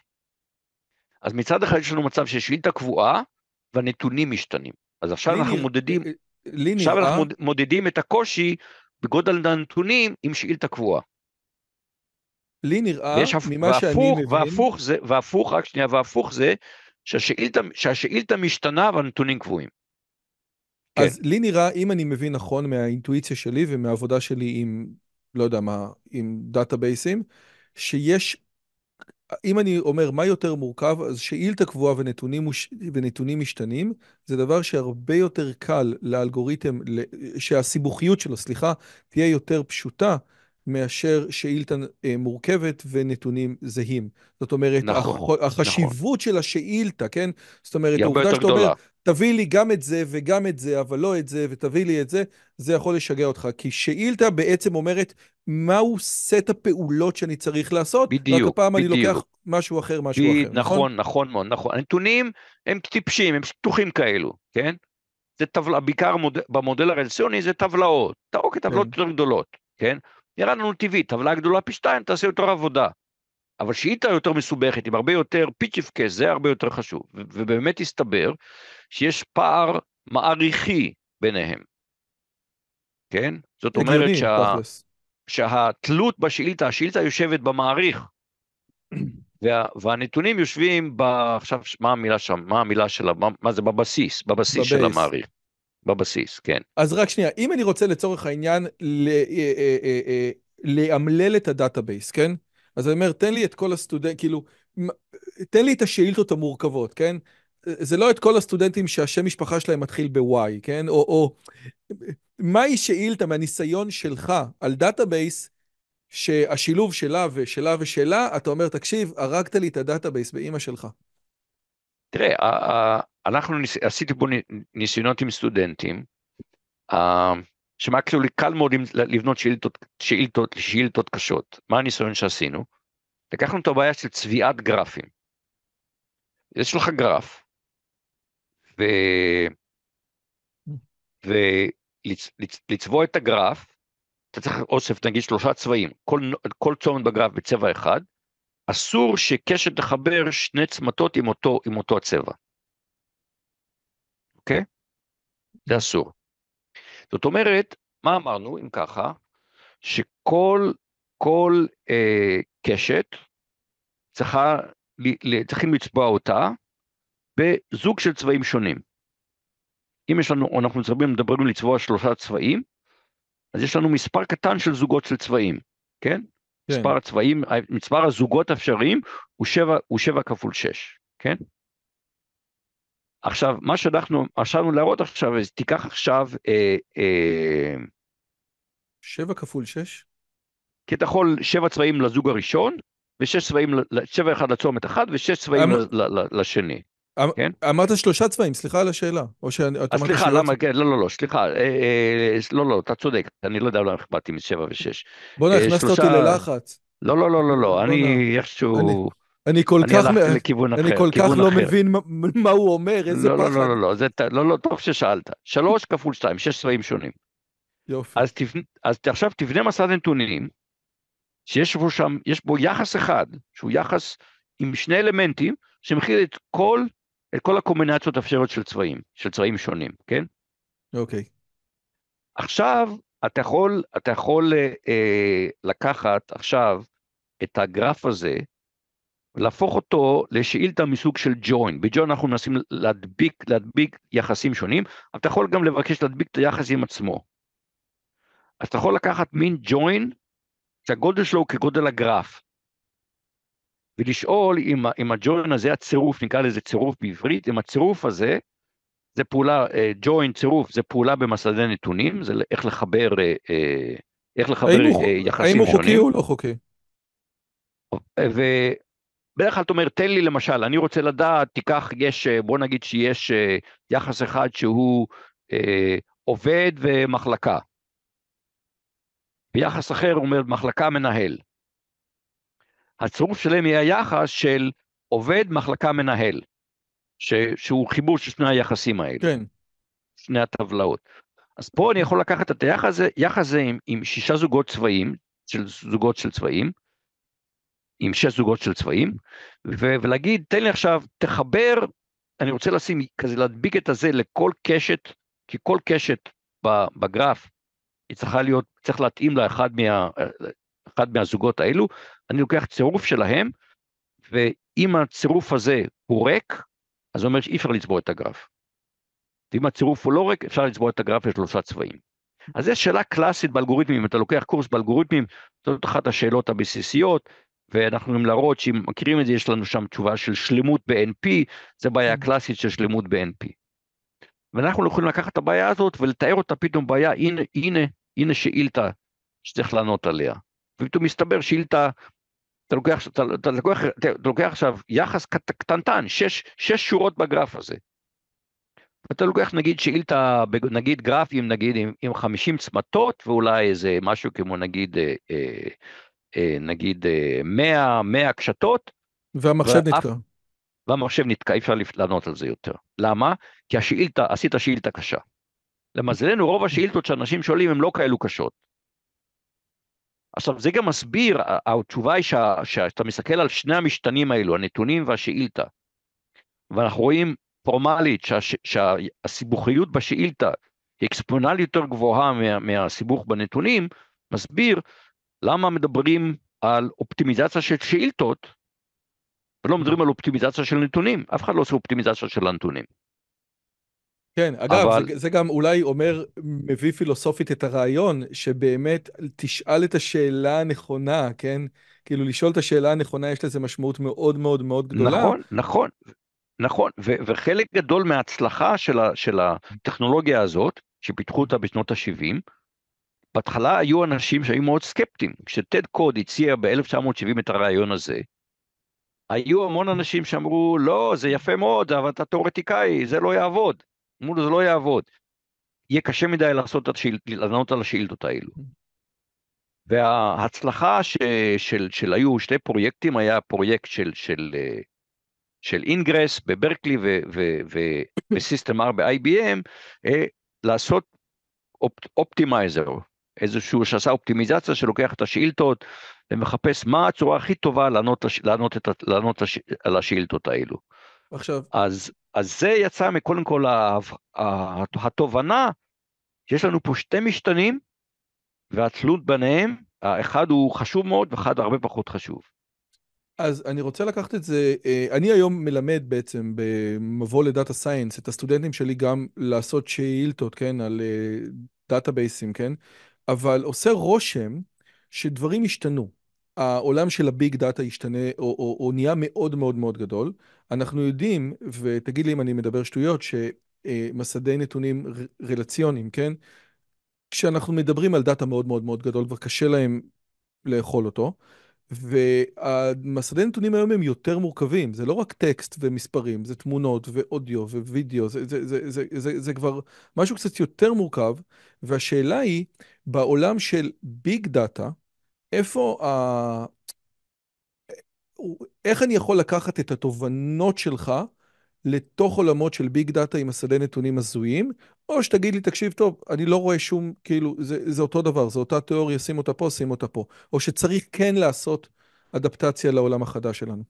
אז מצד אחד יש לנו מצב שיש שאילתה קבועה והנתונים משתנים. אז עכשיו לי אנחנו נרא... מודדים, אה, אה, לי עכשיו נראה... אנחנו אה? מודדים את הקושי בגודל הנתונים עם שאילתה קבועה. לי נראה, ויש, ממה והפוך, שאני מבין... והפוך זה, והפוך, רק שנייה, והפוך זה שהשאילתה משתנה והנתונים קבועים. כן. אז לי נראה, אם אני מבין נכון מהאינטואיציה שלי ומהעבודה שלי עם, לא יודע מה, עם דאטאבייסים, שיש, אם אני אומר מה יותר מורכב, אז שאילתה קבועה ונתונים, ונתונים משתנים, זה דבר שהרבה יותר קל לאלגוריתם, שהסיבוכיות שלו, סליחה, תהיה יותר פשוטה. מאשר שאילתה אה, מורכבת ונתונים זהים. זאת אומרת, נכון, הח... נכון. החשיבות נכון. של השאילתה, כן? זאת אומרת, העובדה שאתה אומר, תביא לי גם את זה וגם את זה, אבל לא את זה, ותביא לי את זה, זה יכול לשגע אותך. כי שאילתה בעצם אומרת, מהו סט הפעולות שאני צריך לעשות, בדיוק, רק הפעם בדיוק. אני לוקח משהו אחר, משהו ב- אחר, נכון? נכון, נכון מאוד, נכון. הנתונים הם טיפשים, הם שטוחים כאלו, כן? זה טבלה, בעיקר מוד, במודל הרציוני זה טבלאות, כטבלאות אוקיי, כן. יותר גדולות, כן? נראה לנו טבעי, טבלה גדולה פי שתיים, תעשה יותר עבודה. אבל שאילתה יותר מסובכת, עם הרבה יותר פיצ'פקס, זה הרבה יותר חשוב. ובאמת הסתבר שיש פער מעריכי ביניהם. כן? זאת אומרת שה... שהתלות בשאילתה, השאילתה יושבת במעריך, וה... והנתונים יושבים ב... עכשיו, מה המילה שם? מה המילה שלה? מה, מה זה? בבסיס, בבסיס, בבסיס של המעריך. בבסיס, כן. אז רק שנייה, אם אני רוצה לצורך העניין ל... אה, אה, אה, לאמלל את הדאטאבייס, כן? אז אני אומר, תן לי את כל הסטודנט, כאילו, תן לי את השאילתות המורכבות, כן? זה לא את כל הסטודנטים שהשם משפחה שלהם מתחיל ב-Y, כן? או, או מהי שאילתה מהניסיון שלך על דאטאבייס, שהשילוב שלה ושלה ושלה, אתה אומר, תקשיב, הרגת לי את הדאטאבייס באימא שלך. תראה, אנחנו ניס... עשיתי פה ניסיונות עם סטודנטים. אמ, שמקסימום כאילו לי קל מאוד לבנות שאילתות, שאילתות, שאילתות קשות. מה הניסיון שעשינו? לקחנו את הבעיה של צביעת גרפים. יש לך גרף, ו... ולצבוע את הגרף, אתה צריך אוסף נגיד שלושה צבעים, כל, כל צומת בגרף בצבע אחד, אסור שקשת תחבר שני צמתות עם אותו, עם אותו הצבע. אוקיי? Okay? זה אסור. זאת אומרת, מה אמרנו אם ככה? שכל כל, אה, קשת צריכה, צריכים לצבוע אותה בזוג של צבעים שונים. אם יש לנו, אנחנו צריכים מדברים לצבוע שלושה צבעים, אז יש לנו מספר קטן של זוגות של צבעים, כן? כן. מספר הצבעים, אה, מספר הזוגות האפשריים הוא הוא שבע כפול שש, כן? עכשיו, מה שאנחנו, עכשיו להראות עכשיו, אז תיקח עכשיו... אה, אה, שבע כפול שש? כי אתה יכול שבע צבעים לזוג הראשון, ושש צבעים, שבע אחד לצומת אחד, ושש צבעים אמ... לשני. אמ... כן? אמרת שלושה צבעים, סליחה על השאלה. או שאתה סליחה, למה, כן, לא, לא, לא, סליחה, אה, אה, לא, לא, אתה צודק, אני לא יודע למה אכפת עם שבע ושש. בוא'נה, אה, הכנסת אותי ללחץ. לא, לא, לא, לא, לא, אני איכשהו... אני... אני כל אני כך, הלכתי לכיוון אחר, אני כל כך לא אחר. לא מבין מה, מה הוא אומר, איזה לא, לא פחד. לא, לא, לא, לא, זה, לא, לא, טוב ששאלת. שלוש כפול שתיים, שש צבעים שונים. יופי. אז, תבנ, אז עכשיו תבנה מסד נתונים, שיש בו שם, יש בו יחס אחד, שהוא יחס עם שני אלמנטים, שמכיל את כל, את כל הקומבינציות האפשריות של צבעים, של צבעים שונים, כן? אוקיי. עכשיו, אתה יכול, אתה יכול אה, אה לקחת עכשיו את הגרף הזה, להפוך אותו לשאילתה מסוג של ג'וין. בג'וין אנחנו מנסים להדביק, להדביק יחסים שונים, אבל אתה יכול גם לבקש להדביק את היחס עם עצמו. אז אתה יכול לקחת מין ג'וין, שהגודל שלו הוא כגודל הגרף, ולשאול אם, אם הג'וין הזה, הצירוף, נקרא לזה צירוף בעברית, אם הצירוף הזה, זה פעולה, ג'וין, אה, צירוף, זה פעולה במסדי נתונים, זה איך לחבר, אה, אה, איך לחבר האם יחסים האם שונים. האם הוא חוקי או לא חוקי? ו... בדרך כלל אתה אומר, תן לי למשל, אני רוצה לדעת, תיקח, יש, בוא נגיד שיש אה, יחס אחד שהוא אה, עובד ומחלקה. ביחס אחר הוא אומר, מחלקה מנהל. הצירוף שלהם יהיה היחס של עובד, מחלקה, מנהל, ש, שהוא חיבור של שני היחסים האלה. כן. שני הטבלאות. אז פה אני יכול לקחת את היחס הזה עם, עם שישה זוגות צבעים, של זוגות של צבעים, עם שש זוגות של צבעים, ו- ולהגיד, תן לי עכשיו, תחבר, אני רוצה לשים, כזה להדביק את הזה לכל קשת, כי כל קשת בגרף, היא צריכה להיות, צריך להתאים לאחד מה, אחד מהזוגות האלו, אני לוקח צירוף שלהם, ואם הצירוף הזה הוא ריק, אז זה אומר שאי אפשר לצבוע את הגרף. ואם הצירוף הוא לא ריק, אפשר לצבוע את הגרף לשלושה צבעים. אז זו שאלה קלאסית באלגוריתמים, אם אתה לוקח קורס באלגוריתמים, זאת אחת השאלות הבסיסיות, ואנחנו יכולים להראות שאם מכירים את זה, יש לנו שם תשובה של שלמות ב-NP, זה בעיה כן. קלאסית של שלמות ב-NP. ואנחנו לא יכולים לקחת את הבעיה הזאת ולתאר אותה פתאום בעיה, הנה, הנה, הנה שאילתה שצריך לענות עליה. ופתאום מסתבר שאילתה, אתה לוקח, אתה, אתה, לוקח, אתה לוקח עכשיו יחס קט, קטנטן, שש, שש שורות בגרף הזה. אתה לוקח נגיד שאילתה, נגיד גרפים, נגיד עם, חמישים צמתות, ואולי איזה משהו כמו נגיד אה, אה, אה, נגיד 100, 100 קשתות. והמחשב ואף, נתקע. והמחשב נתקע, אי אפשר לענות על זה יותר. למה? כי השאילתה, עשית שאילתה קשה. למזלנו רוב השאילתות שאנשים שואלים הן לא כאלו קשות. עכשיו זה גם מסביר, התשובה היא שאתה מסתכל על שני המשתנים האלו, הנתונים והשאילתה, ואנחנו רואים פורמלית שהסיבוכיות בשאילתה היא אקספונלית יותר גבוהה מה, מהסיבוך בנתונים, מסביר למה מדברים על אופטימיזציה של שאילתות ולא מדברים נכון. על אופטימיזציה של נתונים? אף אחד לא עושה אופטימיזציה של הנתונים. כן, אגב, אבל... זה, זה גם אולי אומר, מביא פילוסופית את הרעיון, שבאמת תשאל את השאלה הנכונה, כן? כאילו, לשאול את השאלה הנכונה, יש לזה משמעות מאוד מאוד מאוד גדולה. נכון, נכון, נכון, ו- וחלק גדול מההצלחה של, ה- של הטכנולוגיה הזאת, שפיתחו אותה בשנות ה-70, בהתחלה היו אנשים שהיו מאוד סקפטיים. כשטד קוד הציע ב-1970 את הרעיון הזה, היו המון אנשים שאמרו, לא, זה יפה מאוד, אבל אתה תיאורטיקאי, זה לא יעבוד. אמרו לו, זה לא יעבוד. יהיה קשה מדי לעשות את השאל... לענות על השאילתות האלו. וההצלחה ש... של... של היו שני פרויקטים, היה פרויקט של, של... של אינגרס בברקלי ו... ו... ו... R ב-IBM, אה, לעשות אופטימייזר, איזשהו שעשה אופטימיזציה שלוקח את השאילתות ומחפש מה הצורה הכי טובה לענות, לש... לענות, את... לענות לש... על השאילתות האלו. עכשיו. אז, אז זה יצא מקודם כל ה... ה... התובנה שיש לנו פה שתי משתנים והתלות ביניהם, האחד הוא חשוב מאוד ואחד הרבה פחות חשוב. אז אני רוצה לקחת את זה, אה, אני היום מלמד בעצם במבוא לדאטה סיינס את הסטודנטים שלי גם לעשות שאילתות, כן, על אה, דאטאבייסים, כן? אבל עושה רושם שדברים השתנו. העולם של הביג דאטה השתנה, או, או, או נהיה מאוד מאוד מאוד גדול. אנחנו יודעים, ותגיד לי אם אני מדבר שטויות, שמסדי נתונים רלציוניים, כן? כשאנחנו מדברים על דאטה מאוד מאוד מאוד גדול, כבר קשה להם לאכול אותו. והמסדי נתונים היום הם יותר מורכבים, זה לא רק טקסט ומספרים, זה תמונות ואודיו ווידאו, זה, זה, זה, זה, זה, זה, זה כבר משהו קצת יותר מורכב, והשאלה היא, בעולם של ביג דאטה, איפה ה... איך אני יכול לקחת את התובנות שלך לתוך עולמות של ביג דאטה עם השדה נתונים הזויים, או שתגיד לי, תקשיב, טוב, אני לא רואה שום, כאילו, זה, זה אותו דבר, זו אותה תיאוריה, שים אותה פה, שים אותה פה, או שצריך כן לעשות אדפטציה לעולם החדש שלנו.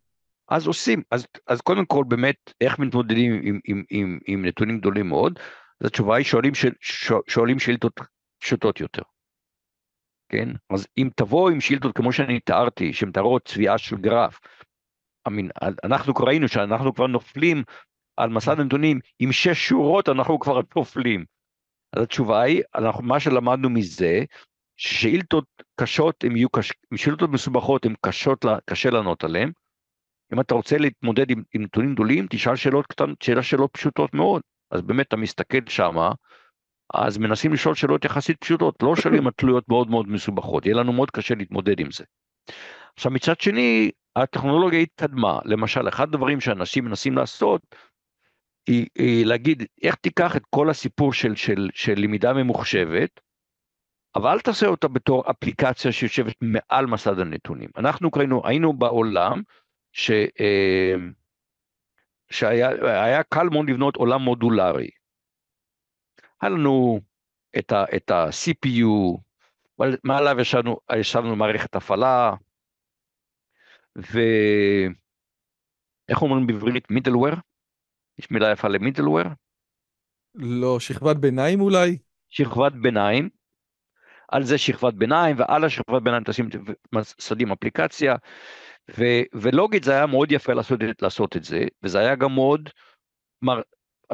אז עושים, אז, אז קודם כל באמת, איך מתמודדים עם, עם, עם, עם נתונים גדולים מאוד? אז התשובה היא שואלים, ש, שואלים שאילתות פשוטות יותר. כן? אז אם תבוא עם שאילתות כמו שאני תיארתי, שמתארות צביעה של גרף, אמין, אנחנו כבר ראינו שאנחנו כבר נופלים על מסד הנתונים, עם שש שורות אנחנו כבר נופלים. אז התשובה היא, אנחנו, מה שלמדנו מזה, שאילתות קשות, הן יהיו קשות, שאילתות מסובכות, הן קשות, קשה לענות עליהן. אם אתה רוצה להתמודד עם, עם נתונים גדולים, תשאל שאלות קטנות, שאלה שאלות פשוטות מאוד. אז באמת אתה מסתכל שמה, אז מנסים לשאול שאלות יחסית פשוטות, לא שאלים התלויות מאוד מאוד מסובכות, יהיה לנו מאוד קשה להתמודד עם זה. עכשיו מצד שני, הטכנולוגיה התקדמה, למשל אחד הדברים שאנשים מנסים לעשות, היא, היא להגיד איך תיקח את כל הסיפור של, של, של למידה ממוחשבת, אבל אל תעשה אותה בתור אפליקציה שיושבת מעל מסד הנתונים. אנחנו קראנו, היינו בעולם ש, אה, שהיה קל מאוד לבנות עולם מודולרי. היה לנו את, ה, את ה-CPU, מעליו ישבנו, ישבנו מערכת הפעלה, ואיך אומרים בעברית מידלוור? יש מילה יפה למידלוור? לא, שכבת ביניים אולי? שכבת ביניים. על זה שכבת ביניים, ועל השכבת ביניים תשים, שמים אפליקציה, ו, ולוגית זה היה מאוד יפה לעשות, לעשות את זה, וזה היה גם מאוד, כלומר,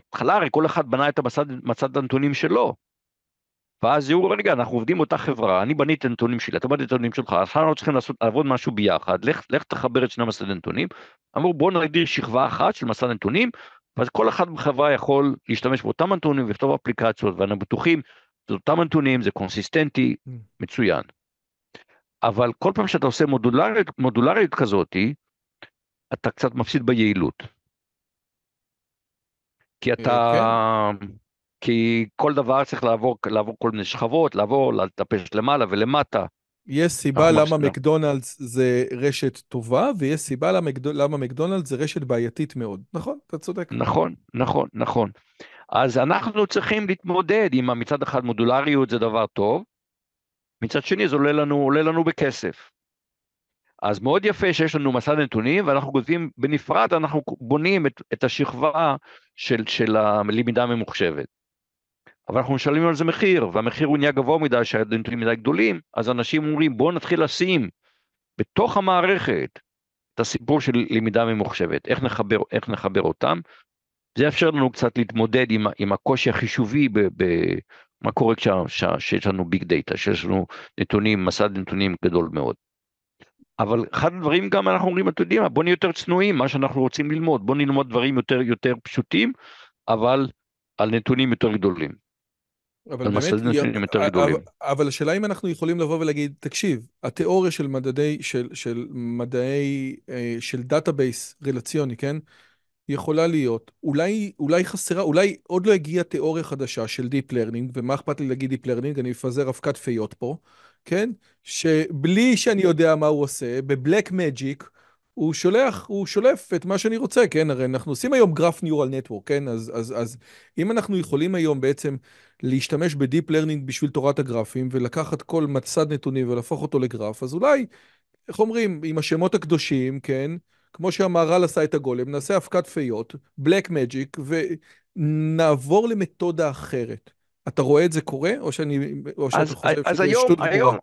בהתחלה הרי כל אחד בנה את המצד מצד הנתונים שלו. ואז יראו, רגע, אנחנו עובדים באותה חברה, אני בניתי את הנתונים שלי, אתה בניתי את הנתונים שלך, אז אנחנו צריכים לעשות, לעבוד משהו ביחד, לך, לך תחבר את שני המסד הנתונים. אמרו, בואו נגדיר שכבה אחת של מסד הנתונים, ואז כל אחד בחברה יכול להשתמש באותם הנתונים ולכתוב אפליקציות, ואנחנו בטוחים, זה אותם הנתונים, זה קונסיסטנטי, mm. מצוין. אבל כל פעם שאתה עושה מודולריות, כזאת, אתה קצת מפסיד ביעילות. כי אתה... אוקיי. כי כל דבר צריך לעבור, לעבור כל מיני שכבות, לעבור, לטפש למעלה ולמטה. יש סיבה אה, למה מקדונלדס זה רשת טובה, ויש סיבה למקד... למה מקדונלדס זה רשת בעייתית מאוד. נכון, אתה צודק. נכון, נכון, נכון. אז אנחנו צריכים להתמודד עם מצד אחד מודולריות זה דבר טוב, מצד שני זה עולה לנו, עולה לנו בכסף. אז מאוד יפה שיש לנו מסד נתונים, ואנחנו כותבים בנפרד, אנחנו בונים את, את השכבה של, של הלמידה הממוחשבת. אבל אנחנו משלמים על זה מחיר, והמחיר הוא נהיה גבוה מדי, שהנתונים מדי גדולים, אז אנשים אומרים, בואו נתחיל לשים בתוך המערכת את הסיפור של למידה ממוחשבת, איך נחבר, איך נחבר אותם. זה יאפשר לנו קצת להתמודד עם, עם הקושי החישובי במה קורה כשיש לנו ביג דאטה, שיש לנו נתונים, מסד נתונים גדול מאוד. אבל אחד הדברים גם אנחנו אומרים, אתם יודעים מה, בוא נהיה יותר צנועים, מה שאנחנו רוצים ללמוד, בוא נלמוד דברים יותר, יותר פשוטים, אבל על נתונים יותר גדולים. אבל באמת, נתונים יותר גדולים. אבל, אבל השאלה אם אנחנו יכולים לבוא ולהגיד, תקשיב, התיאוריה של מדדי, של, של מדעי, אה, של דאטאבייס רלציוני, כן? יכולה להיות, אולי, אולי חסרה, אולי עוד לא הגיעה תיאוריה חדשה של Deep Learning, ומה אכפת לי להגיד Deep Learning, אני מפזר אבקת פיות פה, כן? שבלי שאני לא. יודע מה הוא עושה, בבלק מג'יק, הוא שולח, הוא שולף את מה שאני רוצה, כן? הרי אנחנו עושים היום גרף ניורל נטוורק, כן? אז, אז, אז אם אנחנו יכולים היום בעצם להשתמש בדיפ לרנינג בשביל תורת הגרפים, ולקחת כל מצד נתונים ולהפוך אותו לגרף, אז אולי, איך אומרים, עם השמות הקדושים, כן? כמו שהמהר"ל עשה את הגולם, נעשה הפקת פיות, בלק מג'יק, ונעבור למתודה אחרת. אתה רואה את זה קורה, או שאני, או שאתה חושב שזה שטות גרועה?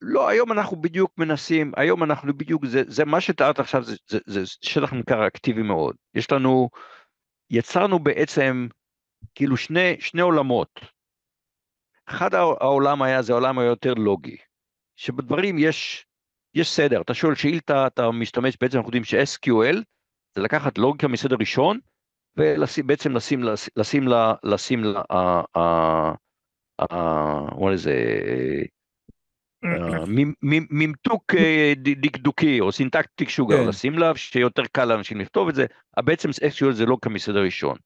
לא, היום אנחנו בדיוק מנסים, היום אנחנו בדיוק, זה, זה מה שתיארת עכשיו, זה, זה, זה שטח מחקר אקטיבי מאוד. יש לנו, יצרנו בעצם כאילו שני, שני עולמות. אחד העולם היה, זה העולם היותר לוגי, שבדברים יש, יש סדר, אתה שואל שאילתה, אתה משתמש, בעצם אנחנו יודעים ש-SQL, זה לקחת לוגיקה מסדר ראשון, ובעצם לשים, לשים, לשים, לשים, לשים, לשים, לשים, לשים, לשים, לשים, לשים, אה, אה, ממתוק אה, דקדוקי או סינטקטיק שוגר, כן. לשים לב שיותר קל לאנשים לכתוב את זה, בעצם SQL זה לא כמסדר ראשון.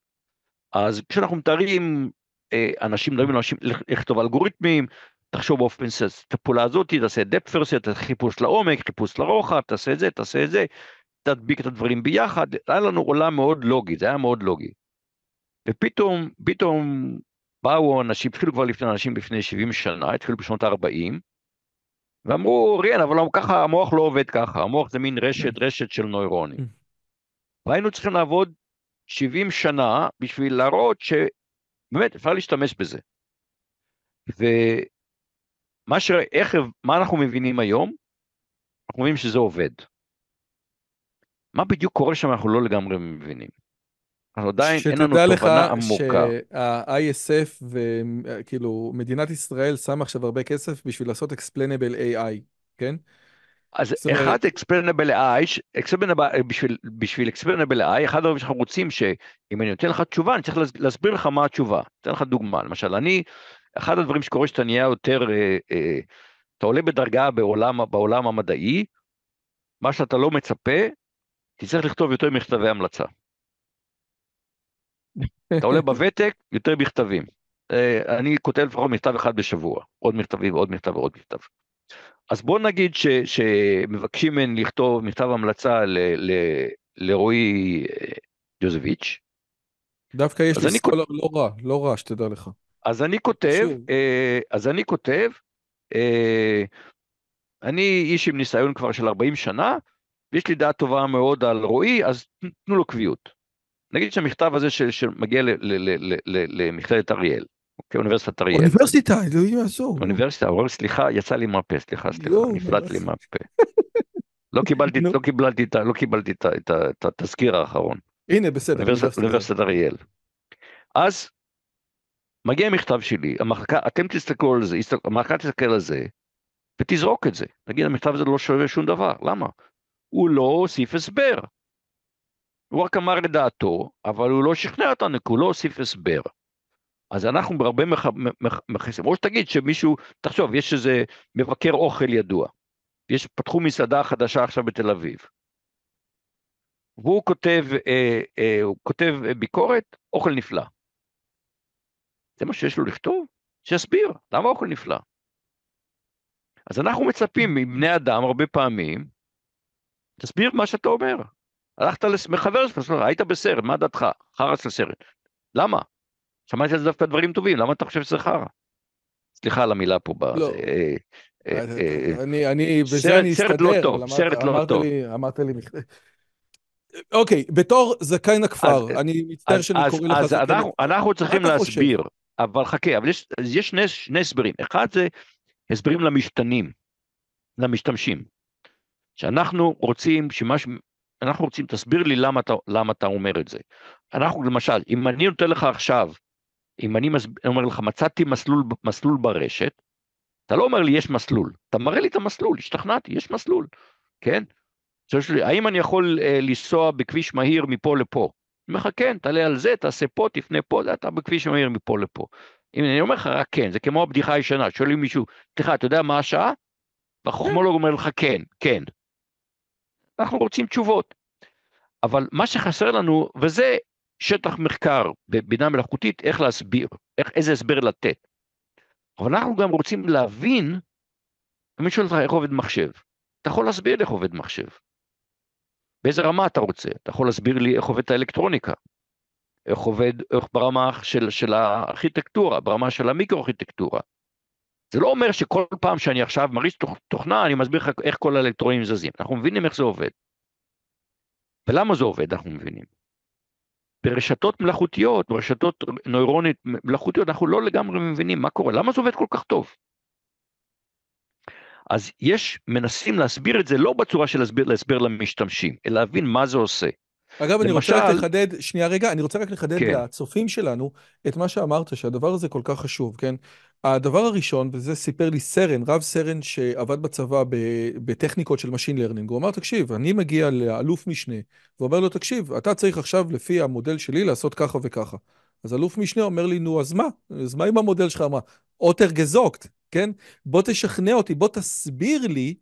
אז כשאנחנו מתארים, אנשים מדברים לאנשים לכתוב אלגוריתמים, תחשוב באופן סט, את הפעולה הזאת, תעשה דפט פרסט, תעשה חיפוש לעומק, חיפוש לרוחב, תעשה את זה, תעשה את זה, תדביק את הדברים ביחד, היה לנו עולם מאוד לוגי, זה היה מאוד לוגי. ופתאום, פתאום באו אנשים, התחילו כבר לפני אנשים לפני 70 שנה, התחילו בשנות ה-40, ואמרו, ריאן, כן, אבל ככה המוח לא עובד ככה, המוח זה מין רשת, רשת של נוירונים. Mm. והיינו צריכים לעבוד 70 שנה בשביל להראות שבאמת אפשר להשתמש בזה. ומה ש... איך... מה אנחנו מבינים היום? אנחנו מבינים שזה עובד. מה בדיוק קורה שם אנחנו לא לגמרי מבינים. עדיין אין לנו תובנה עמוקה. לך שה-ISF וכאילו מדינת ישראל שמה עכשיו הרבה כסף בשביל לעשות explainable AI, כן? אז אחד explainable AI, בשביל, בשביל explainable AI, אחד הדברים שאנחנו רוצים שאם אני נותן לך תשובה, אני צריך להסביר לך מה התשובה. אתן לך דוגמה, למשל, אני, אחד הדברים שקורה שאתה נהיה יותר, אה, אה, אתה עולה בדרגה בעולם המדעי, מה שאתה לא מצפה, תצטרך לכתוב יותר מכתבי המלצה. אתה עולה בוותק, יותר מכתבים. אה, אני כותב לפחות מכתב אחד בשבוע, עוד מכתבים, ועוד מכתב ועוד מכתב. אז בוא נגיד ש, שמבקשים ממני לכתוב מכתב המלצה ל, ל, לרועי אה, יוזביץ'. דווקא יש לי סקולר כות... לא רע, לא רע, שתדע לך. אז אני כותב, אה, אז אני כותב, אה, אני איש עם ניסיון כבר של 40 שנה, ויש לי דעה טובה מאוד על רועי, אז תנו לו קביעות. נגיד שהמכתב הזה שמגיע למכללת אריאל, אוקיי, אוניברסיטת אריאל. אוניברסיטה, אלוהים יעזור. אוניברסיטה, סליחה, יצא לי מהפה, סליחה, לא, סליחה, לא, נפלט לי לא. מהפה. לא קיבלתי, לא קיבלתי, לא קיבלתי את התזכיר האחרון. הנה, בסדר. אוניברסיטת אריאל. אז מגיע מכתב שלי, המחלקה, אתם תסתכלו על זה, המחלקה תסתכל על זה, ותזרוק את זה. נגיד, המכתב הזה לא שווה שום דבר, למה? הוא לא הוסיף הסבר. הוא רק אמר לדעתו, אבל הוא לא שכנע אותנו, כי הוא לא הוסיף הסבר. אז אנחנו בהרבה מכניסים, או שתגיד שמישהו, תחשוב, יש איזה מבקר אוכל ידוע, יש, פתחו מסעדה חדשה עכשיו בתל אביב, והוא כותב, אה, אה, הוא כותב אה, ביקורת, אוכל נפלא. זה מה שיש לו לכתוב? שיסביר, למה אוכל נפלא? אז אנחנו מצפים מבני אדם הרבה פעמים, תסביר מה שאתה אומר, הלכת לחבר שלך, היית בסרט, מה דעתך? חרא של סרט. למה? שמעת שזה דווקא דברים טובים, למה אתה חושב שזה חרא? סליחה על המילה פה. לא. אה, אה, אה, אני, בזה אני אסתדר. סרט לא טוב, סרט לא טוב. אמרת לי, אוקיי, בתור זקן הכפר, אני מצטער שאני קורא לך אז אנחנו צריכים להסביר, אבל חכה, אבל יש שני הסברים. אחד זה הסברים למשתנים, למשתמשים. שאנחנו רוצים שמה אנחנו רוצים, תסביר לי למה אתה, למה אתה אומר את זה. אנחנו, למשל, אם אני נותן לך עכשיו, אם אני מסב... אומר לך, מצאתי מסלול, מסלול ברשת, אתה לא אומר לי, יש מסלול. אתה מראה לי את המסלול, השתכנעתי, יש מסלול, כן? שיש לי, האם אני יכול אה, לנסוע בכביש מהיר מפה לפה? אני אומר לך, כן, תעלה על זה, תעשה פה, תפנה פה, אתה בכביש מהיר מפה לפה. אם אני אומר לך רק כן, זה כמו הבדיחה הישנה, שואלים מישהו, סליחה, אתה יודע מה השעה? והחוכמולוג לא אומר לך כן, כן. אנחנו רוצים תשובות. אבל מה שחסר לנו, וזה שטח מחקר בבינה מלאכותית, איך להסביר, איך, איזה הסבר לתת. אבל אנחנו גם רוצים להבין, אני שואל אותך איך עובד מחשב. אתה יכול להסביר לי איך עובד מחשב. באיזה רמה אתה רוצה? אתה יכול להסביר לי איך עובדת האלקטרוניקה, איך עובד, איך ברמה של, של הארכיטקטורה, ברמה של המיקרו-ארכיטקטורה, זה לא אומר שכל פעם שאני עכשיו מריץ תוכנה, אני מסביר לך איך כל האלקטרונים זזים. אנחנו מבינים איך זה עובד. ולמה זה עובד, אנחנו מבינים. ברשתות מלאכותיות, ברשתות נוירונית מלאכותיות, אנחנו לא לגמרי מבינים מה קורה, למה זה עובד כל כך טוב. אז יש, מנסים להסביר את זה לא בצורה של הסבר, להסביר למשתמשים, אלא להבין מה זה עושה. אגב, למשל... אני רוצה רק לחדד, שנייה רגע, אני רוצה רק לחדד כן. לצופים שלנו את מה שאמרת, שהדבר הזה כל כך חשוב, כן? הדבר הראשון, וזה סיפר לי סרן, רב סרן שעבד בצבא בטכניקות של Machine Learning, הוא אמר, תקשיב, אני מגיע לאלוף משנה, ואומר לו, תקשיב, אתה צריך עכשיו, לפי המודל שלי, לעשות ככה וככה. אז אלוף משנה אומר לי, נו, אז מה? אז מה אם המודל שלך אמר? אוטר גזוקט, כן? בוא תשכנע אותי, בוא תסביר לי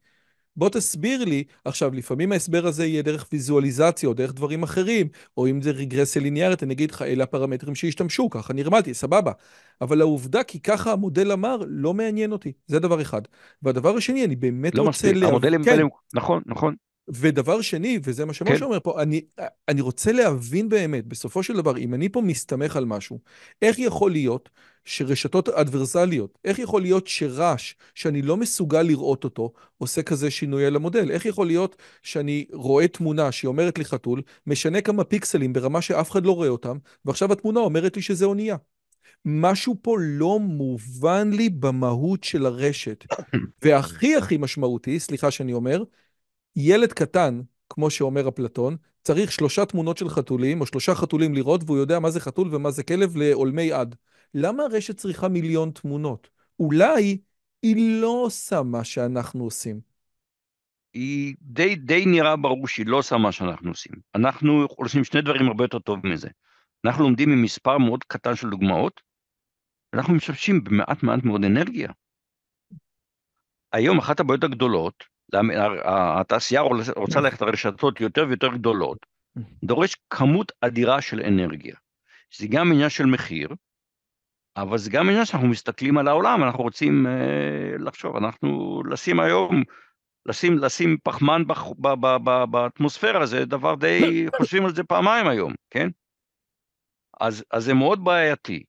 בוא תסביר לי. עכשיו, לפעמים ההסבר הזה יהיה דרך ויזואליזציה או דרך דברים אחרים, או אם זה רגרסיה ליניארית, אני אגיד לך, אלה הפרמטרים שהשתמשו, ככה נרמלתי, סבבה. אבל העובדה כי ככה המודל אמר, לא מעניין אותי. זה דבר אחד. והדבר השני, אני באמת לא רוצה... לא מספיק, לה... המודלים... כן. נכון, נכון. ודבר שני, וזה מה שמשה כן. אומר פה, אני, אני רוצה להבין באמת, בסופו של דבר, אם אני פה מסתמך על משהו, איך יכול להיות שרשתות אדברסליות, איך יכול להיות שרעש שאני לא מסוגל לראות אותו, עושה כזה שינוי על המודל? איך יכול להיות שאני רואה תמונה שהיא אומרת לי חתול, משנה כמה פיקסלים ברמה שאף אחד לא רואה אותם, ועכשיו התמונה אומרת לי שזה אונייה? משהו פה לא מובן לי במהות של הרשת. והכי הכי משמעותי, סליחה שאני אומר, ילד קטן, כמו שאומר אפלטון, צריך שלושה תמונות של חתולים, או שלושה חתולים לראות, והוא יודע מה זה חתול ומה זה כלב לעולמי עד. למה הרשת צריכה מיליון תמונות? אולי היא לא עושה מה שאנחנו עושים. היא די, די נראה ברור שהיא לא עושה מה שאנחנו עושים. אנחנו עושים שני דברים הרבה יותר טוב מזה. אנחנו לומדים עם מספר מאוד קטן של דוגמאות, אנחנו משתמשים במעט מעט מאוד אנרגיה. היום אחת הבעיות הגדולות התעשייה רוצה אה. ללכת לרשתות יותר ויותר גדולות, אה. דורש כמות אדירה של אנרגיה. זה גם עניין של מחיר, אבל זה גם עניין שאנחנו מסתכלים על העולם, אנחנו רוצים אה, לחשוב, אנחנו לשים היום, לשים, לשים פחמן באטמוספירה, זה דבר די, חושבים על זה פעמיים היום, כן? אז, אז זה מאוד בעייתי,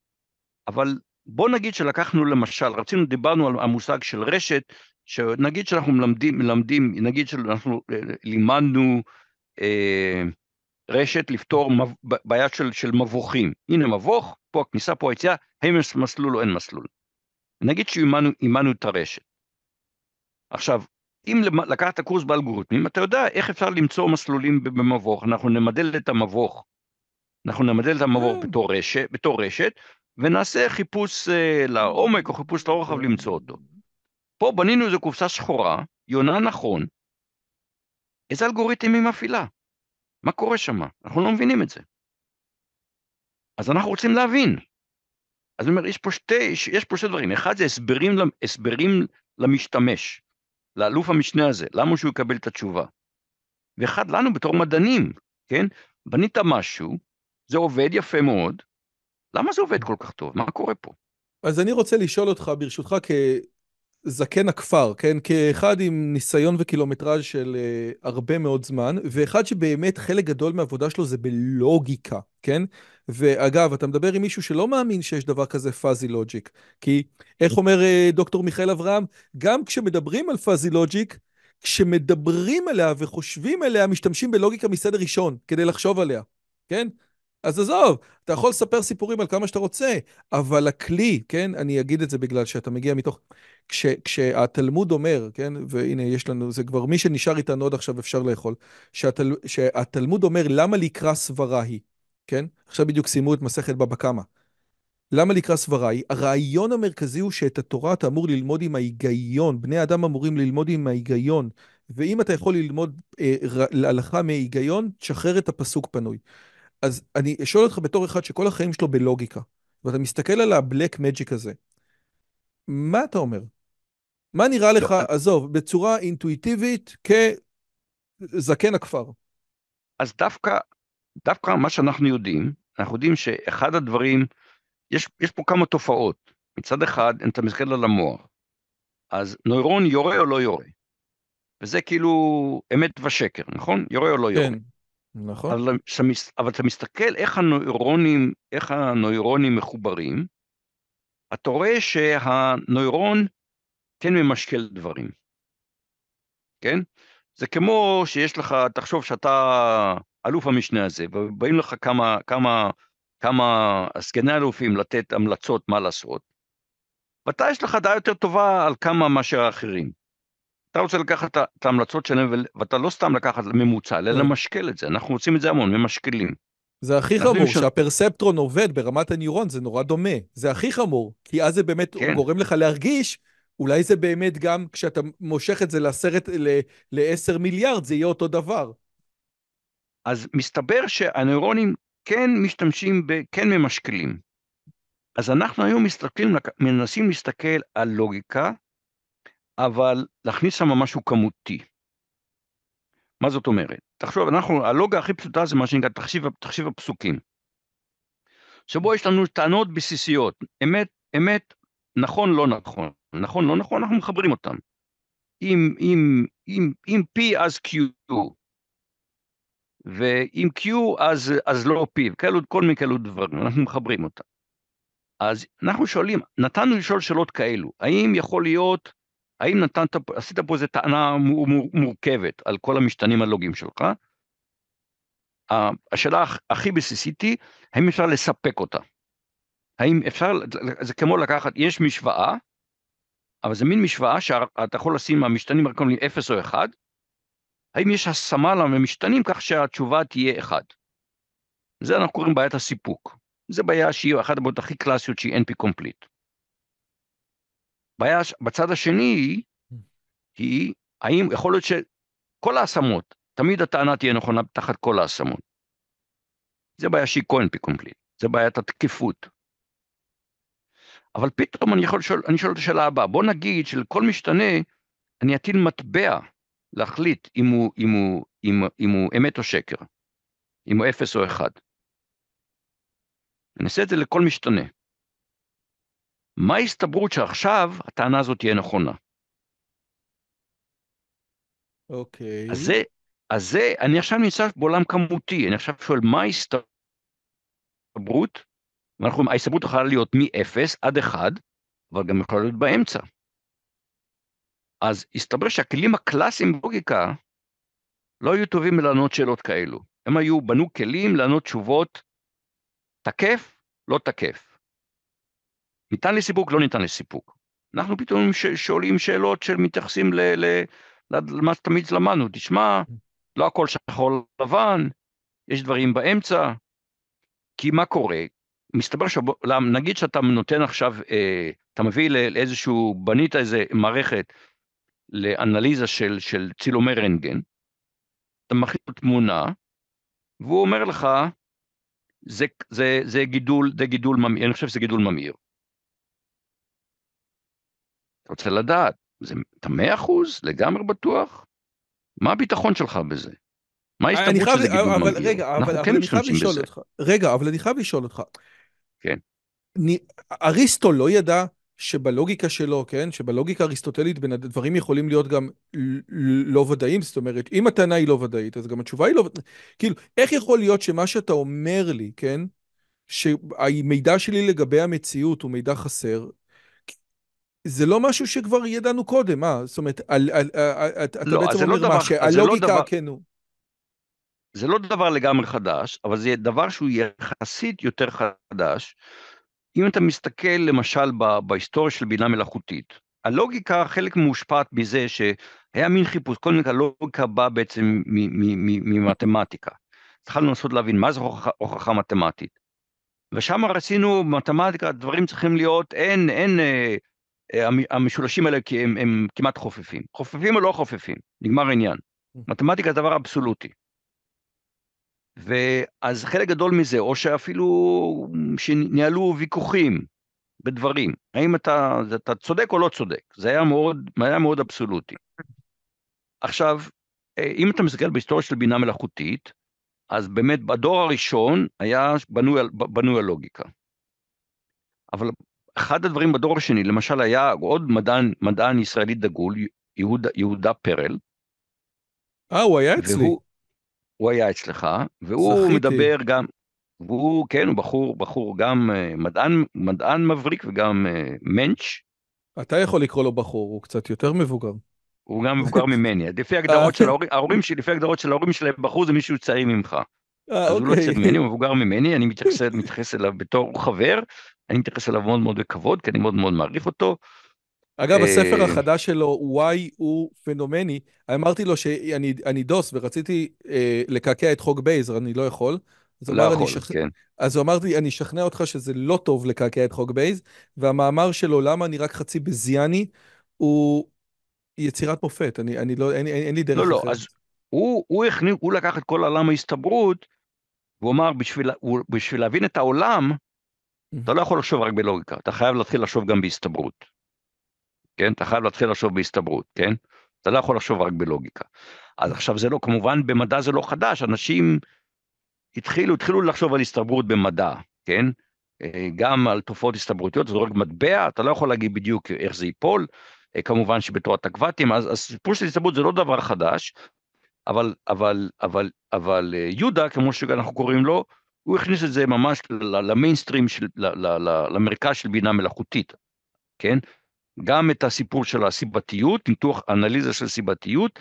אבל בוא נגיד שלקחנו למשל, רצינו, דיברנו על המושג של רשת, שנגיד שאנחנו מלמדים, מלמדים נגיד שאנחנו אה, לימדנו אה, רשת לפתור מב, בעיה של, של מבוכים. הנה מבוך, פה הכניסה, פה היציאה, האם יש מסלול או אין מסלול. נגיד שאימנו את הרשת. עכשיו, אם לקחת קורס באלגוריתמים, אתה יודע איך אפשר למצוא מסלולים במבוך. אנחנו נמדל את המבוך. אנחנו נמדל את המבוך אה. בתור רשת, בתור רשת ונעשה חיפוש אה, לעומק או חיפוש לרוחב למצוא אותו. פה בנינו איזו קופסה שחורה, יונה נכון. איזה אלגוריתם היא מפעילה? מה קורה שם? אנחנו לא מבינים את זה. אז אנחנו רוצים להבין. אז אני אומר, יש פה שתי, יש פה שתי דברים. אחד זה הסברים, הסברים למשתמש, לאלוף המשנה הזה, למה שהוא יקבל את התשובה. ואחד לנו בתור מדענים, כן? בנית משהו, זה עובד יפה מאוד, למה זה עובד כל כך טוב? מה קורה פה? אז אני רוצה לשאול אותך, ברשותך, כ... זקן הכפר, כן? כאחד עם ניסיון וקילומטראז' של uh, הרבה מאוד זמן, ואחד שבאמת חלק גדול מהעבודה שלו זה בלוגיקה, כן? ואגב, אתה מדבר עם מישהו שלא מאמין שיש דבר כזה פאזי לוג'יק, כי איך אומר uh, דוקטור מיכאל אברהם? גם כשמדברים על פאזי לוג'יק, כשמדברים עליה וחושבים עליה, משתמשים בלוגיקה מסדר ראשון כדי לחשוב עליה, כן? אז עזוב, אתה יכול לספר סיפורים על כמה שאתה רוצה, אבל הכלי, כן, אני אגיד את זה בגלל שאתה מגיע מתוך... כש, כשהתלמוד אומר, כן, והנה יש לנו, זה כבר מי שנשאר איתנו עוד עכשיו אפשר לאכול, שהתל, שהתלמוד אומר למה לקרא סברה היא, כן? עכשיו בדיוק סיימו את מסכת בבא קמא. למה לקרא סברה היא? הרעיון המרכזי הוא שאת התורה אתה אמור ללמוד עם ההיגיון, בני אדם אמורים ללמוד עם ההיגיון, ואם אתה יכול ללמוד אה, הלכה מההיגיון, תשחרר את הפסוק פנוי. אז אני אשאל אותך בתור אחד שכל החיים שלו בלוגיקה, ואתה מסתכל על הבלק מג'יק הזה, מה אתה אומר? מה נראה לא, לך, אה, אני... עזוב, בצורה אינטואיטיבית כזקן הכפר? אז דווקא, דווקא מה שאנחנו יודעים, אנחנו יודעים שאחד הדברים, יש, יש פה כמה תופעות. מצד אחד, אם אתה מסתכל על המוח, אז נוירון יורה או לא יורה? וזה כאילו אמת ושקר, נכון? יורה או לא כן. יורה. כן. נכון. אבל, אבל אתה מסתכל איך הנוירונים, איך הנוירונים מחוברים, אתה רואה שהנוירון כן ממשקל דברים, כן? זה כמו שיש לך, תחשוב שאתה אלוף המשנה הזה, ובאים לך כמה, כמה, כמה סגני אלופים לתת המלצות מה לעשות, ואתה יש לך דעה יותר טובה על כמה מאשר האחרים. אתה רוצה לקחת את ההמלצות שלהם, ואתה לא סתם לקחת ממוצע, אלא כן. למשקל את זה. אנחנו עושים את זה המון, ממשקלים. זה הכי חמור, ש... שהפרספטרון עובד ברמת הניורון, זה נורא דומה. זה הכי חמור, כי אז זה באמת כן. גורם לך להרגיש, אולי זה באמת גם כשאתה מושך את זה לעשרת, ל-10 לעשר מיליארד, זה יהיה אותו דבר. אז מסתבר שהנוירונים כן משתמשים, ב, כן ממשקלים. אז אנחנו היום מסתכלים, מנסים להסתכל על לוגיקה אבל להכניס שם משהו כמותי. מה זאת אומרת? תחשוב, אנחנו, הלוגה הכי פשוטה זה מה שנקרא תחשיב, תחשיב הפסוקים. שבו יש לנו טענות בסיסיות, אמת, אמת, נכון, לא נכון, נכון, לא נכון, אנחנו מחברים אותם. אם, אם, אם, אם P אז Q, ואם Q אז, אז לא P, כאלו, כל מיני כאלו דברים, אנחנו מחברים אותם. אז אנחנו שואלים, נתנו לשאול שאלות כאלו, האם יכול להיות האם נתנת, עשית פה איזה טענה מורכבת על כל המשתנים הלוגיים שלך? השאלה הכי בסיסית היא, האם אפשר לספק אותה? האם אפשר, זה כמו לקחת, יש משוואה, אבל זה מין משוואה שאתה יכול לשים המשתנים רק אומרים 0 או 1, האם יש השמה למשתנים כך שהתשובה תהיה 1? זה אנחנו קוראים בעיית הסיפוק. זה בעיה שהיא אחת הבעיות הכי קלאסיות שהיא NP-complete. הבעיה בצד השני mm. היא, האם יכול להיות שכל ההשמות, תמיד הטענה תהיה נכונה תחת כל ההשמות. זה בעיה שהיא כהן קומפליט, זה בעיית התקפות. אבל פתאום אני יכול לשאול, אני שואל את השאלה הבאה, בוא נגיד שלכל משתנה אני אטיל מטבע להחליט אם הוא, אם הוא, אם, אם הוא אמת או שקר, אם הוא אפס או אחד. אני אעשה את זה לכל משתנה. מה ההסתברות שעכשיו הטענה הזאת תהיה נכונה? אוקיי. Okay. אז זה, אז זה, אני עכשיו נמצא בעולם כמותי, אני עכשיו שואל מה ההסתברות, ואנחנו, ההסתברות יכולה להיות מ-0 עד 1, אבל גם יכולה להיות באמצע. אז הסתבר שהכלים הקלאסיים בלוגיקה לא היו טובים לענות שאלות כאלו. הם היו, בנו כלים לענות תשובות תקף, לא תקף. ניתן לסיפוק, לא ניתן לסיפוק. אנחנו פתאום שואלים שאלות שמתייחסים ל... ל- למה שתמיד למדנו, תשמע, לא הכל שחור לבן, יש דברים באמצע, כי מה קורה? מסתבר ש... נגיד שאתה נותן עכשיו, אה, אתה מביא לאיזשהו, בנית איזה מערכת לאנליזה של, של צילומי רנטגן, אתה מכניס תמונה, והוא אומר לך, זה, זה, זה גידול, זה גידול ממאיר, אני חושב שזה גידול ממאיר. רוצה לדעת, זה, אתה מאה אחוז? לגמרי בטוח? מה הביטחון שלך בזה? מה ההסתברות שזה גידול מגיר? רגע, אבל, אבל כן אני חייב בזה. אותך, רגע, אבל אני חייב לשאול אותך. כן. אני, אריסטו לא ידע שבלוגיקה שלו, כן, שבלוגיקה אריסטוטלית בין הדברים יכולים להיות גם לא ודאים, זאת אומרת, אם הטענה היא לא ודאית, אז גם התשובה היא לא ודאית. כאילו, איך יכול להיות שמה שאתה אומר לי, כן, שהמידע שלי לגבי המציאות הוא מידע חסר, זה לא משהו שכבר ידענו קודם, אה? זאת אומרת, על, על, על, אה, על, אה, אה, אתה לא, בעצם אומר לא מה שהלוגיקה לא כן הוא. זה לא דבר לגמרי חדש, אבל זה דבר שהוא יחסית יותר חדש. אם אתה מסתכל למשל בהיסטוריה של בינה מלאכותית, הלוגיקה חלק מושפעת מזה שהיה מין חיפוש, קודם כל הלוגיקה באה בעצם ממתמטיקה. התחלנו לנסות להבין מה זה הוכחה, הוכחה מתמטית. ושם רצינו מתמטיקה, דברים צריכים להיות, אין, אין אין אה, המשולשים האלה כי הם, הם כמעט חופפים. חופפים או לא חופפים, נגמר העניין. אוקיי. מתמטיקה זה דבר אבסולוטי. ואז חלק גדול מזה, או שאפילו שניהלו ויכוחים בדברים, האם אתה, אתה צודק או לא צודק, זה היה מאוד, היה מאוד אבסולוטי. עכשיו, אה, אם אתה מסתכל בהיסטוריה של בינה מלאכותית, אז באמת בדור הראשון היה בנוי על, בנוי על אבל אחד הדברים בדור השני, למשל היה עוד מדען, מדען ישראלי דגול, יהודה, יהודה פרל. אה, הוא היה אצלי. והוא, הוא היה אצלך, והוא זכיתי. מדבר גם, והוא, כן, הוא בחור, בחור גם אה, מדען, מדען מבריק וגם אה, מענץ'. אתה יכול לקרוא לו בחור, הוא קצת יותר מבוגר. הוא גם מבוגר ממני, לפי הגדרות של אה, ההורים, ההורים שלי, לפי הגדרות של ההורים שלהם, בחור זה מישהו צעיר ממך. אז הוא לא יוצא אוקיי. ממני, הוא מבוגר ממני, אני מתייחס אליו בתור חבר, אני מתייחס אליו מאוד מאוד בכבוד, כי אני מאוד מאוד מעריך אותו. אגב, אה, הספר החדש שלו, וואי הוא פנומני. אמרתי לו שאני דוס ורציתי אה, לקעקע את חוק בייזר, אני לא יכול. לא יכול, כן. אז הוא אמר לי, אני אשכנע אותך שזה לא טוב לקעקע את חוק בייז, והמאמר שלו, למה אני רק חצי בזיאני, הוא יצירת מופת, אני, אני לא, אין, אין, אין לי דרך לא, לא אחרת. לא, לא, אז הוא, הוא, הכניר, הוא לקח את כל עולם ההסתברות, והוא אמר, בשביל, בשביל להבין את העולם, Mm-hmm. אתה לא יכול לחשוב רק בלוגיקה, אתה חייב להתחיל לחשוב גם בהסתברות. כן? אתה חייב להתחיל לחשוב בהסתברות, כן? אתה לא יכול לחשוב רק בלוגיקה. אז עכשיו זה לא, כמובן במדע זה לא חדש, אנשים התחילו, התחילו לחשוב על הסתברות במדע, כן? אה, גם על תופעות הסתברותיות, זה לא רק מטבע, אתה לא יכול להגיד בדיוק איך זה ייפול, אה, כמובן שבתורת הקוואטים, אז הסיפור של הסתברות זה לא דבר חדש, אבל, אבל, אבל, אבל אה, יהודה, כמו שאנחנו קוראים לו, הוא הכניס את זה ממש למיינסטרים, למרכז של בינה מלאכותית, כן? גם את הסיפור של הסיבתיות, ניתוח אנליזה של סיבתיות,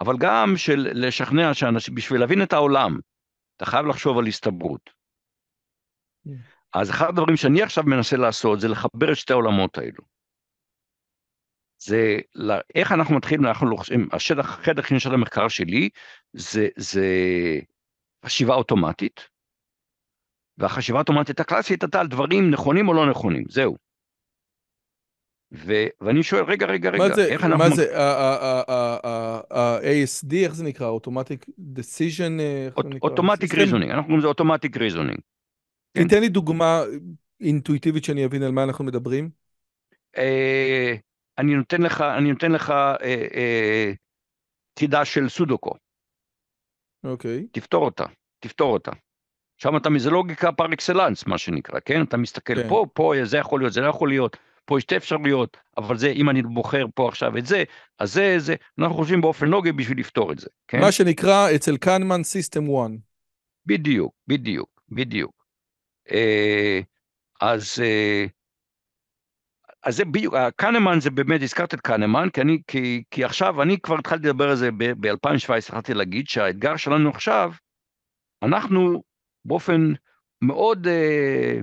אבל גם של לשכנע שאנשים, בשביל להבין את העולם, אתה חייב לחשוב על הסתברות. Yeah. אז אחד הדברים שאני עכשיו מנסה לעשות זה לחבר את שתי העולמות האלו. זה לא, איך אנחנו מתחילים, אנחנו לוחשים, השטח, החדר הכי של המחקר שלי זה, זה חשיבה אוטומטית, והחשיבה האוטומטית הקלאסית הייתה על דברים נכונים או לא נכונים, זהו. ו- ואני שואל, רגע, רגע, רגע, זה, איך אנחנו... מה זה, ה-ASD, איך זה נקרא? אוטומטיק decision? אוטומטיק אה, ריזונינג, אנחנו קוראים לזה אוטומטיק ריזונינג. תיתן לי דוגמה אינטואיטיבית שאני אבין על מה אנחנו מדברים. אה, אני נותן לך, אני נותן לך אה, אה, תידה של סודוקו. אוקיי. תפתור אותה, תפתור אותה. שם אתה, מזה לוגיקה פר אקסלנס, מה שנקרא, כן? אתה מסתכל כן. פה, פה, זה יכול להיות, זה לא יכול להיות, פה יש שתי אפשרויות, אבל זה, אם אני בוחר פה עכשיו את זה, אז זה, זה, אנחנו חושבים באופן לוגי בשביל לפתור את זה, כן? מה שנקרא אצל קנמן סיסטם 1. בדיוק, בדיוק, בדיוק. אה, אז... אה, אז זה בדיוק, אה, קנמן זה באמת, הזכרת את קנמן, כי, אני, כי, כי עכשיו, אני כבר התחלתי לדבר על זה ב-2017, התחלתי להגיד שהאתגר שלנו עכשיו, אנחנו באופן מאוד uh,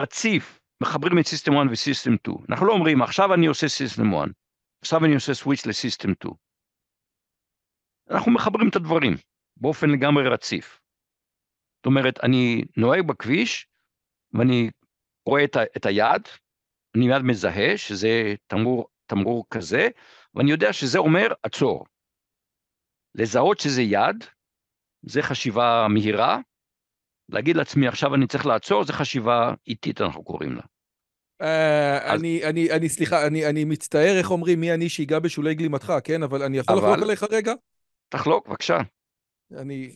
רציף, מחברים את System 1 ו-System 2. אנחנו לא אומרים, עכשיו אני עושה System 1, עכשיו אני עושה Switch ל-System 2. אנחנו מחברים את הדברים באופן לגמרי רציף. זאת אומרת, אני נוהג בכביש ואני רואה את, ה- את היעד, אני מיד מזהה שזה תמרור, תמרור כזה, ואני יודע שזה אומר עצור. לזהות שזה יד, זה חשיבה מהירה. להגיד לעצמי, עכשיו אני צריך לעצור, זה חשיבה איטית, אנחנו קוראים לה. אה, אני, אני, אני, סליחה, אני, אני מצטער, איך אומרים, מי אני שיגע בשולי גלימתך, כן? אבל אני יכול לחלוק עליך רגע? תחלוק, בבקשה. אני,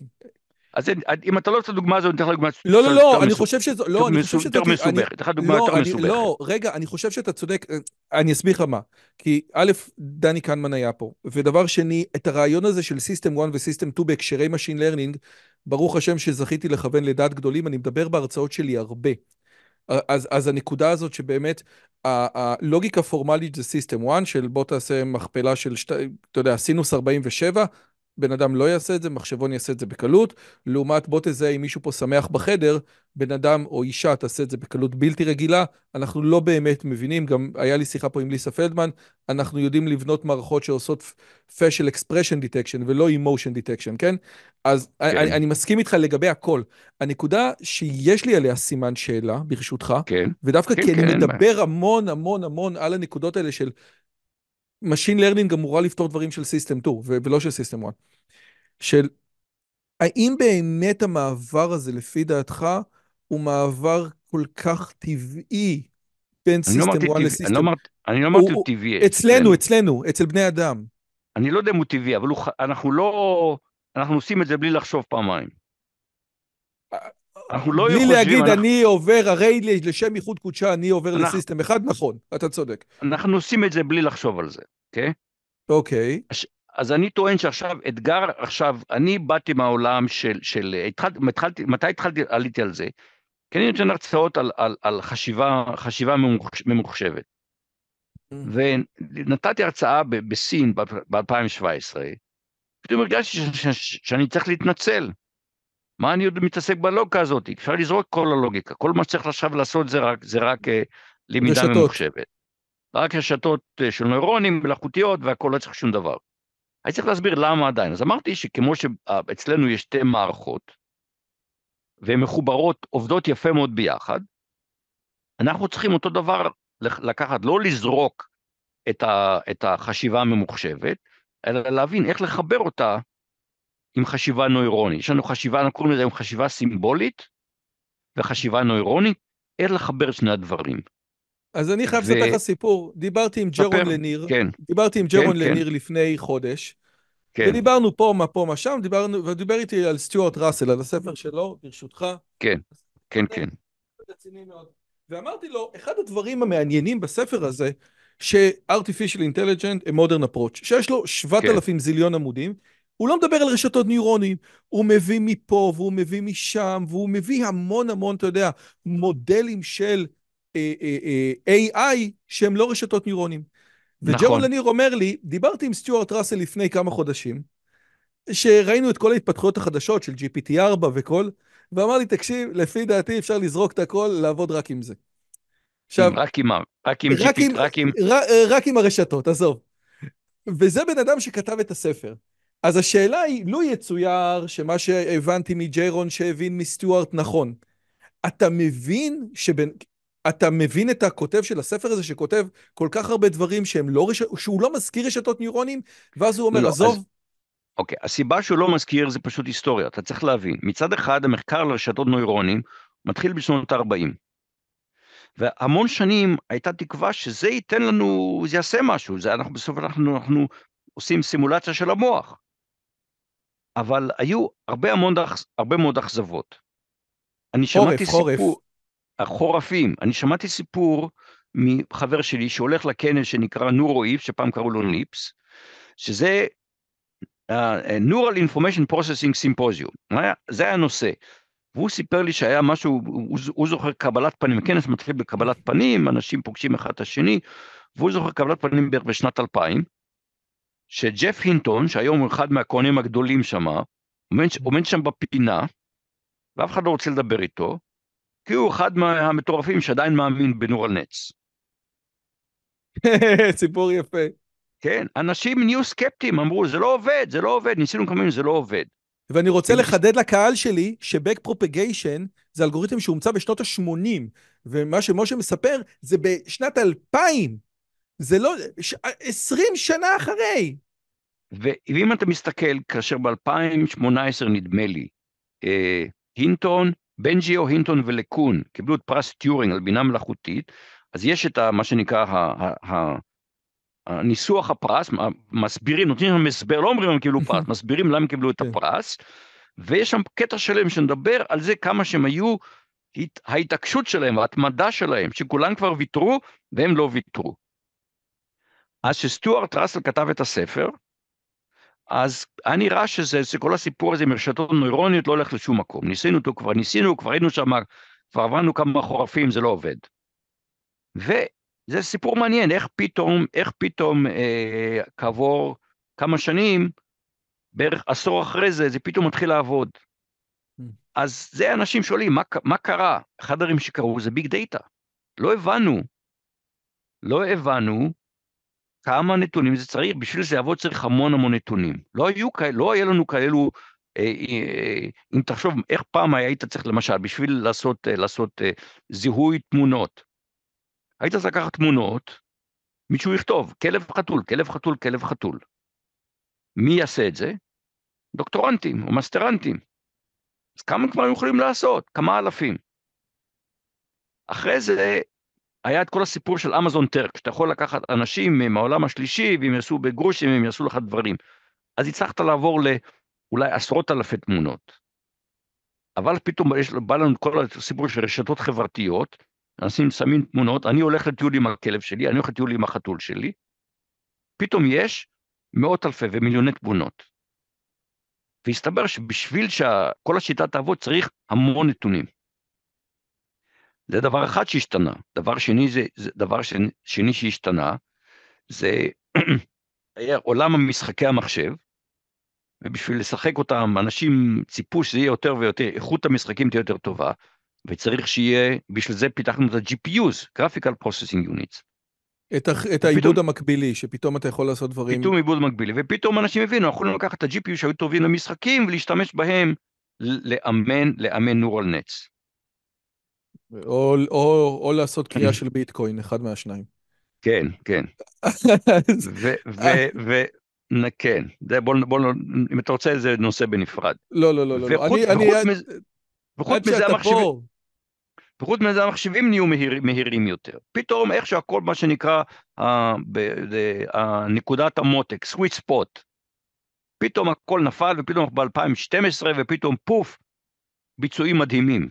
אז אה, אם אתה לא רוצה דוגמה הזו, אני אתן לך דוגמה... לא, לא, לא, אני חושב שזו... לא, אני חושב שאתה... לא, יותר מסובכת, אני אתן לך דוגמה יותר מסובכת. לא, רגע, אני חושב שאתה צודק, אה, אני אסביר לך מה. כי א', דני קנמן היה פה, ודבר שני, את הרעיון הזה של System 1 ו 2 בהקשרי Machine Learning, ברוך השם שזכיתי לכוון לדעת גדולים, אני מדבר בהרצאות שלי הרבה. אז, אז הנקודה הזאת שבאמת הלוגיקה פורמלית זה סיסטם 1 של בוא תעשה מכפלה של, שתי, אתה יודע, סינוס 47 בן אדם לא יעשה את זה, מחשבון יעשה את זה בקלות. לעומת בוא תזהה אם מישהו פה שמח בחדר, בן אדם או אישה תעשה את זה בקלות בלתי רגילה. אנחנו לא באמת מבינים, גם היה לי שיחה פה עם ליסה פלדמן, אנחנו יודעים לבנות מערכות שעושות facial expression detection ולא emotion detection, כן? אז כן. אני, אני מסכים איתך לגבי הכל. הנקודה שיש לי עליה סימן שאלה, ברשותך, כן. ודווקא כן, כי כן, אני מדבר מה... המון המון המון על הנקודות האלה של משין לרנינג אמורה לפתור דברים של סיסטם 2 ולא של סיסטם 1. של האם באמת המעבר הזה, לפי דעתך, הוא מעבר כל כך טבעי בין סיסטם 1 לסיסטם? אני לא אמרתי טבעי. לא הוא... טבעי. אצלנו, כן. אצלנו, אצל בני אדם. אני לא יודע אם הוא טבעי, אבל הוא, אנחנו לא... אנחנו עושים את זה בלי לחשוב פעמיים. אנחנו לא יכולים... בלי להגיד, אני עובר, הרי לשם ייחוד קודשה, אני עובר לסיסטם אחד, נכון, אתה צודק. אנחנו עושים את זה בלי לחשוב על זה, אוקיי? אוקיי. אז אני טוען שעכשיו, אתגר עכשיו, אני באתי מהעולם של... של התחלתי, התחלתי, מתי התחלתי, עליתי על זה? כי אני נותן הרצאות על, על, על חשיבה, חשיבה ממוחשבת. Mm. ונתתי הרצאה ב, בסין ב-2017, פתאום הרגשתי ש, ש, ש, שאני צריך להתנצל. מה אני עוד מתעסק בלוגיקה הזאת? אפשר לזרוק כל הלוגיקה, כל מה שצריך עכשיו לעשות זה רק, זה רק אה, למידה רשתות. ממוחשבת. רק רשתות אה, של נוירונים, מלאכותיות, והכל לא צריך שום דבר. אני צריך להסביר למה עדיין. אז אמרתי שכמו שאצלנו יש שתי מערכות, והן מחוברות, עובדות יפה מאוד ביחד, אנחנו צריכים אותו דבר לקחת, לא לזרוק את, ה, את החשיבה הממוחשבת, אלא להבין איך לחבר אותה עם חשיבה נוירונית. יש לנו חשיבה, אנחנו קוראים לזה עם חשיבה סימבולית וחשיבה נוירונית, איך לחבר את שני הדברים. אז אני חייב לספר ו... לך סיפור. דיברתי עם ג'רון לניר, כן. דיברתי עם כן, ג'רון כן, לניר כן. לפני חודש, כן. ודיברנו פה מה פה מה שם, דיברנו, ודיבר איתי על סטיוארט ראסל, על הספר שלו, ברשותך. כן, כן, כן. ואמרתי לו, אחד הדברים המעניינים בספר הזה, ש-artificial intelligent a modern approach, שיש לו 7,000 כן. זיליון עמודים, הוא לא מדבר על רשתות ניורונים, הוא מביא מפה והוא מביא משם, והוא מביא המון המון, אתה יודע, מודלים של אה, אה, אה, AI שהם לא רשתות ניורונים. נכון. וג'רון לניר אומר לי, דיברתי עם סטיוארט ראסל לפני כמה חודשים, שראינו את כל ההתפתחויות החדשות של GPT-4 וכל, ואמר לי, תקשיב, לפי דעתי אפשר לזרוק את הכל, לעבוד רק עם זה. עכשיו... רק עם ה... רק עם GPT, רק עם... רק עם הרשתות, עזוב. וזה בן אדם שכתב את הספר. אז השאלה היא, לו לא יצויר שמה שהבנתי מג'יירון שהבין מסטיוארט נכון, אתה מבין שבין... אתה מבין את הכותב של הספר הזה שכותב כל כך הרבה דברים שהם לא רש... שהוא לא מזכיר רשתות ניורונים, ואז הוא אומר, לא, עזוב... אז... אוקיי, הסיבה שהוא לא מזכיר זה פשוט היסטוריה, אתה צריך להבין. מצד אחד, המחקר לרשתות נוירונים מתחיל בשנות ה-40. והמון שנים הייתה תקווה שזה ייתן לנו, זה יעשה משהו, זה אנחנו בסוף אנחנו, אנחנו עושים סימולציה של המוח. אבל היו הרבה, המון, הרבה מאוד אכזבות. אני שמעתי חורף, סיפור... חורף. אה, חורפים. אני שמעתי סיפור מחבר שלי שהולך לכנס שנקרא נורו איפס, שפעם קראו לו mm. ניפס, שזה uh, Neural Information Processing Symposium. זה היה הנושא. והוא סיפר לי שהיה משהו, הוא, הוא זוכר קבלת פנים, הכנס מתחיל בקבלת פנים, אנשים פוגשים אחד את השני, והוא זוכר קבלת פנים בערך בשנת 2000, שג'ף הינטון, שהיום הוא אחד מהכהנים הגדולים שם, עומד, שם בפינה, ואף אחד לא רוצה לדבר איתו, כי הוא אחד מהמטורפים שעדיין מאמין בנור הנץ. סיפור יפה. כן, אנשים נהיו סקפטיים, אמרו, זה לא עובד, זה לא עובד, ניסינו כמה זה לא עובד. ואני רוצה כן. לחדד לקהל שלי שבק פרופגיישן זה אלגוריתם שהומצא בשנות ה-80, ומה שמשה מספר זה בשנת 2000. זה לא, ש, 20 שנה אחרי. ואם אתה מסתכל, כאשר ב-2018 נדמה לי, אה, הינטון, בנג'יו, הינטון ולקון קיבלו את פרס טיורינג על בינה מלאכותית, אז יש את ה, מה שנקרא ה, ה, ה, הניסוח הפרס, מסבירים, נותנים להם הסבר, לא אומרים הם קיבלו פרס, מסבירים למה הם קיבלו את כן. הפרס, ויש שם קטע שלם שנדבר על זה כמה שהם היו, ההתעקשות שלהם, ההתמדה שלהם, שכולם כבר ויתרו והם לא ויתרו. אז כשסטיוארט ראסל כתב את הספר, אז היה נראה שזה, שכל הסיפור הזה עם רשתות נוירוניות לא הולך לשום מקום. ניסינו אותו כבר, ניסינו, כבר היינו שם, כבר עברנו כמה חורפים, זה לא עובד. וזה סיפור מעניין, איך פתאום, איך פתאום אה, כעבור כמה שנים, בערך עשור אחרי זה, זה פתאום מתחיל לעבוד. Mm. אז זה אנשים שואלים, מה, מה קרה? אחד הדברים שקרו זה ביג דאטה. לא הבנו, לא הבנו כמה נתונים זה צריך, בשביל זה יעבוד צריך המון המון נתונים. לא, היו, כאלה, לא היה לנו כאלו, אה, אה, אם תחשוב איך פעם היית צריך למשל, בשביל לעשות, אה, לעשות אה, זיהוי תמונות, היית צריך לקחת תמונות, מישהו יכתוב, כלב חתול, כלב חתול, כלב חתול. מי יעשה את זה? דוקטורנטים או מסטרנטים. אז כמה כבר יכולים לעשות? כמה אלפים. אחרי זה היה את כל הסיפור של אמזון טרק, שאתה יכול לקחת אנשים מהעולם השלישי, והם יעשו בגרושים, הם יעשו לך דברים. אז הצלחת לעבור לאולי עשרות אלפי תמונות. אבל פתאום יש, בא לנו כל הסיפור של רשתות חברתיות, אנשים שמים תמונות, אני הולך לטיול עם הכלב שלי, אני הולך לטיול עם החתול שלי, פתאום יש מאות אלפי ומיליוני תמונות. והסתבר שבשביל שכל השיטה תעבוד צריך המון נתונים. זה דבר אחד שהשתנה. דבר שני, זה, זה דבר שני, שני שהשתנה, זה היה עולם המשחקי המחשב, ובשביל לשחק אותם, אנשים ציפו שזה יהיה יותר ויותר, איכות המשחקים תהיה יותר טובה, וצריך שיהיה, בשביל זה פיתחנו את ה-GPUs, Graphical Processing Units. את, הח, את ופתאום, העיבוד המקבילי, שפתאום אתה יכול לעשות דברים... פתאום עיבוד מקבילי, ופתאום אנשים הבינו, אנחנו לא יכולים לקחת את ה-GPU שהיו טובים למשחקים ולהשתמש בהם לאמן, לאמן נורל נץ. או, או, או לעשות קריאה של ביטקוין, אחד מהשניים. כן, כן. ו, ו, ו, כן, זה בוא, בוא, אם אתה רוצה איזה נושא בנפרד. לא, לא, לא, לא. לא. וחוץ, אני, וחוץ, אני, וחוץ מזה המחשבים... וחוץ מזה המחשבים נהיו מהיר, מהירים יותר. פתאום איך שהכל מה שנקרא אה, ב, ב, אה, נקודת המותק, sweet spot, פתאום הכל נפל ופתאום ב-2012 ופתאום פוף, ביצועים מדהימים.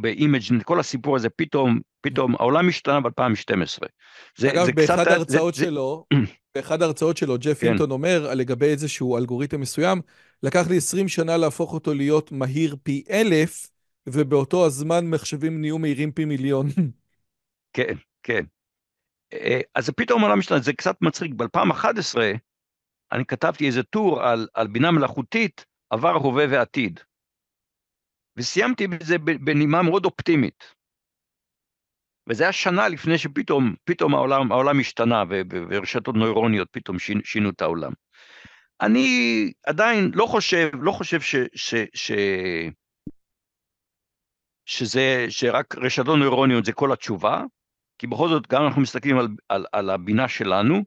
באימג' כל הסיפור הזה, פתאום, פתאום העולם השתנה ב-2012. אגב, זה באחד ההרצאות זה, שלו, באחד ההרצאות שלו, ג'ף כן. אומר לגבי איזשהו אלגוריתם מסוים, לקח לי 20 שנה להפוך אותו להיות מהיר פי אלף, ובאותו הזמן מחשבים נהיו מהירים פי מיליון. כן, כן. אה, אז פתאום העולם השתנה, זה קצת מצחיק. ב-2011 אני כתבתי איזה טור על, על בינה מלאכותית, עבר, הווה ועתיד. וסיימתי בזה בנימה מאוד אופטימית. וזה היה שנה לפני שפתאום פתאום העולם, העולם השתנה, ורשתות נוירוניות פתאום שינו, שינו את העולם. אני עדיין לא חושב, לא חושב ש, ש, ש, שזה, שרק רשתות נוירוניות זה כל התשובה, כי בכל זאת גם אנחנו מסתכלים על, על, על הבינה שלנו,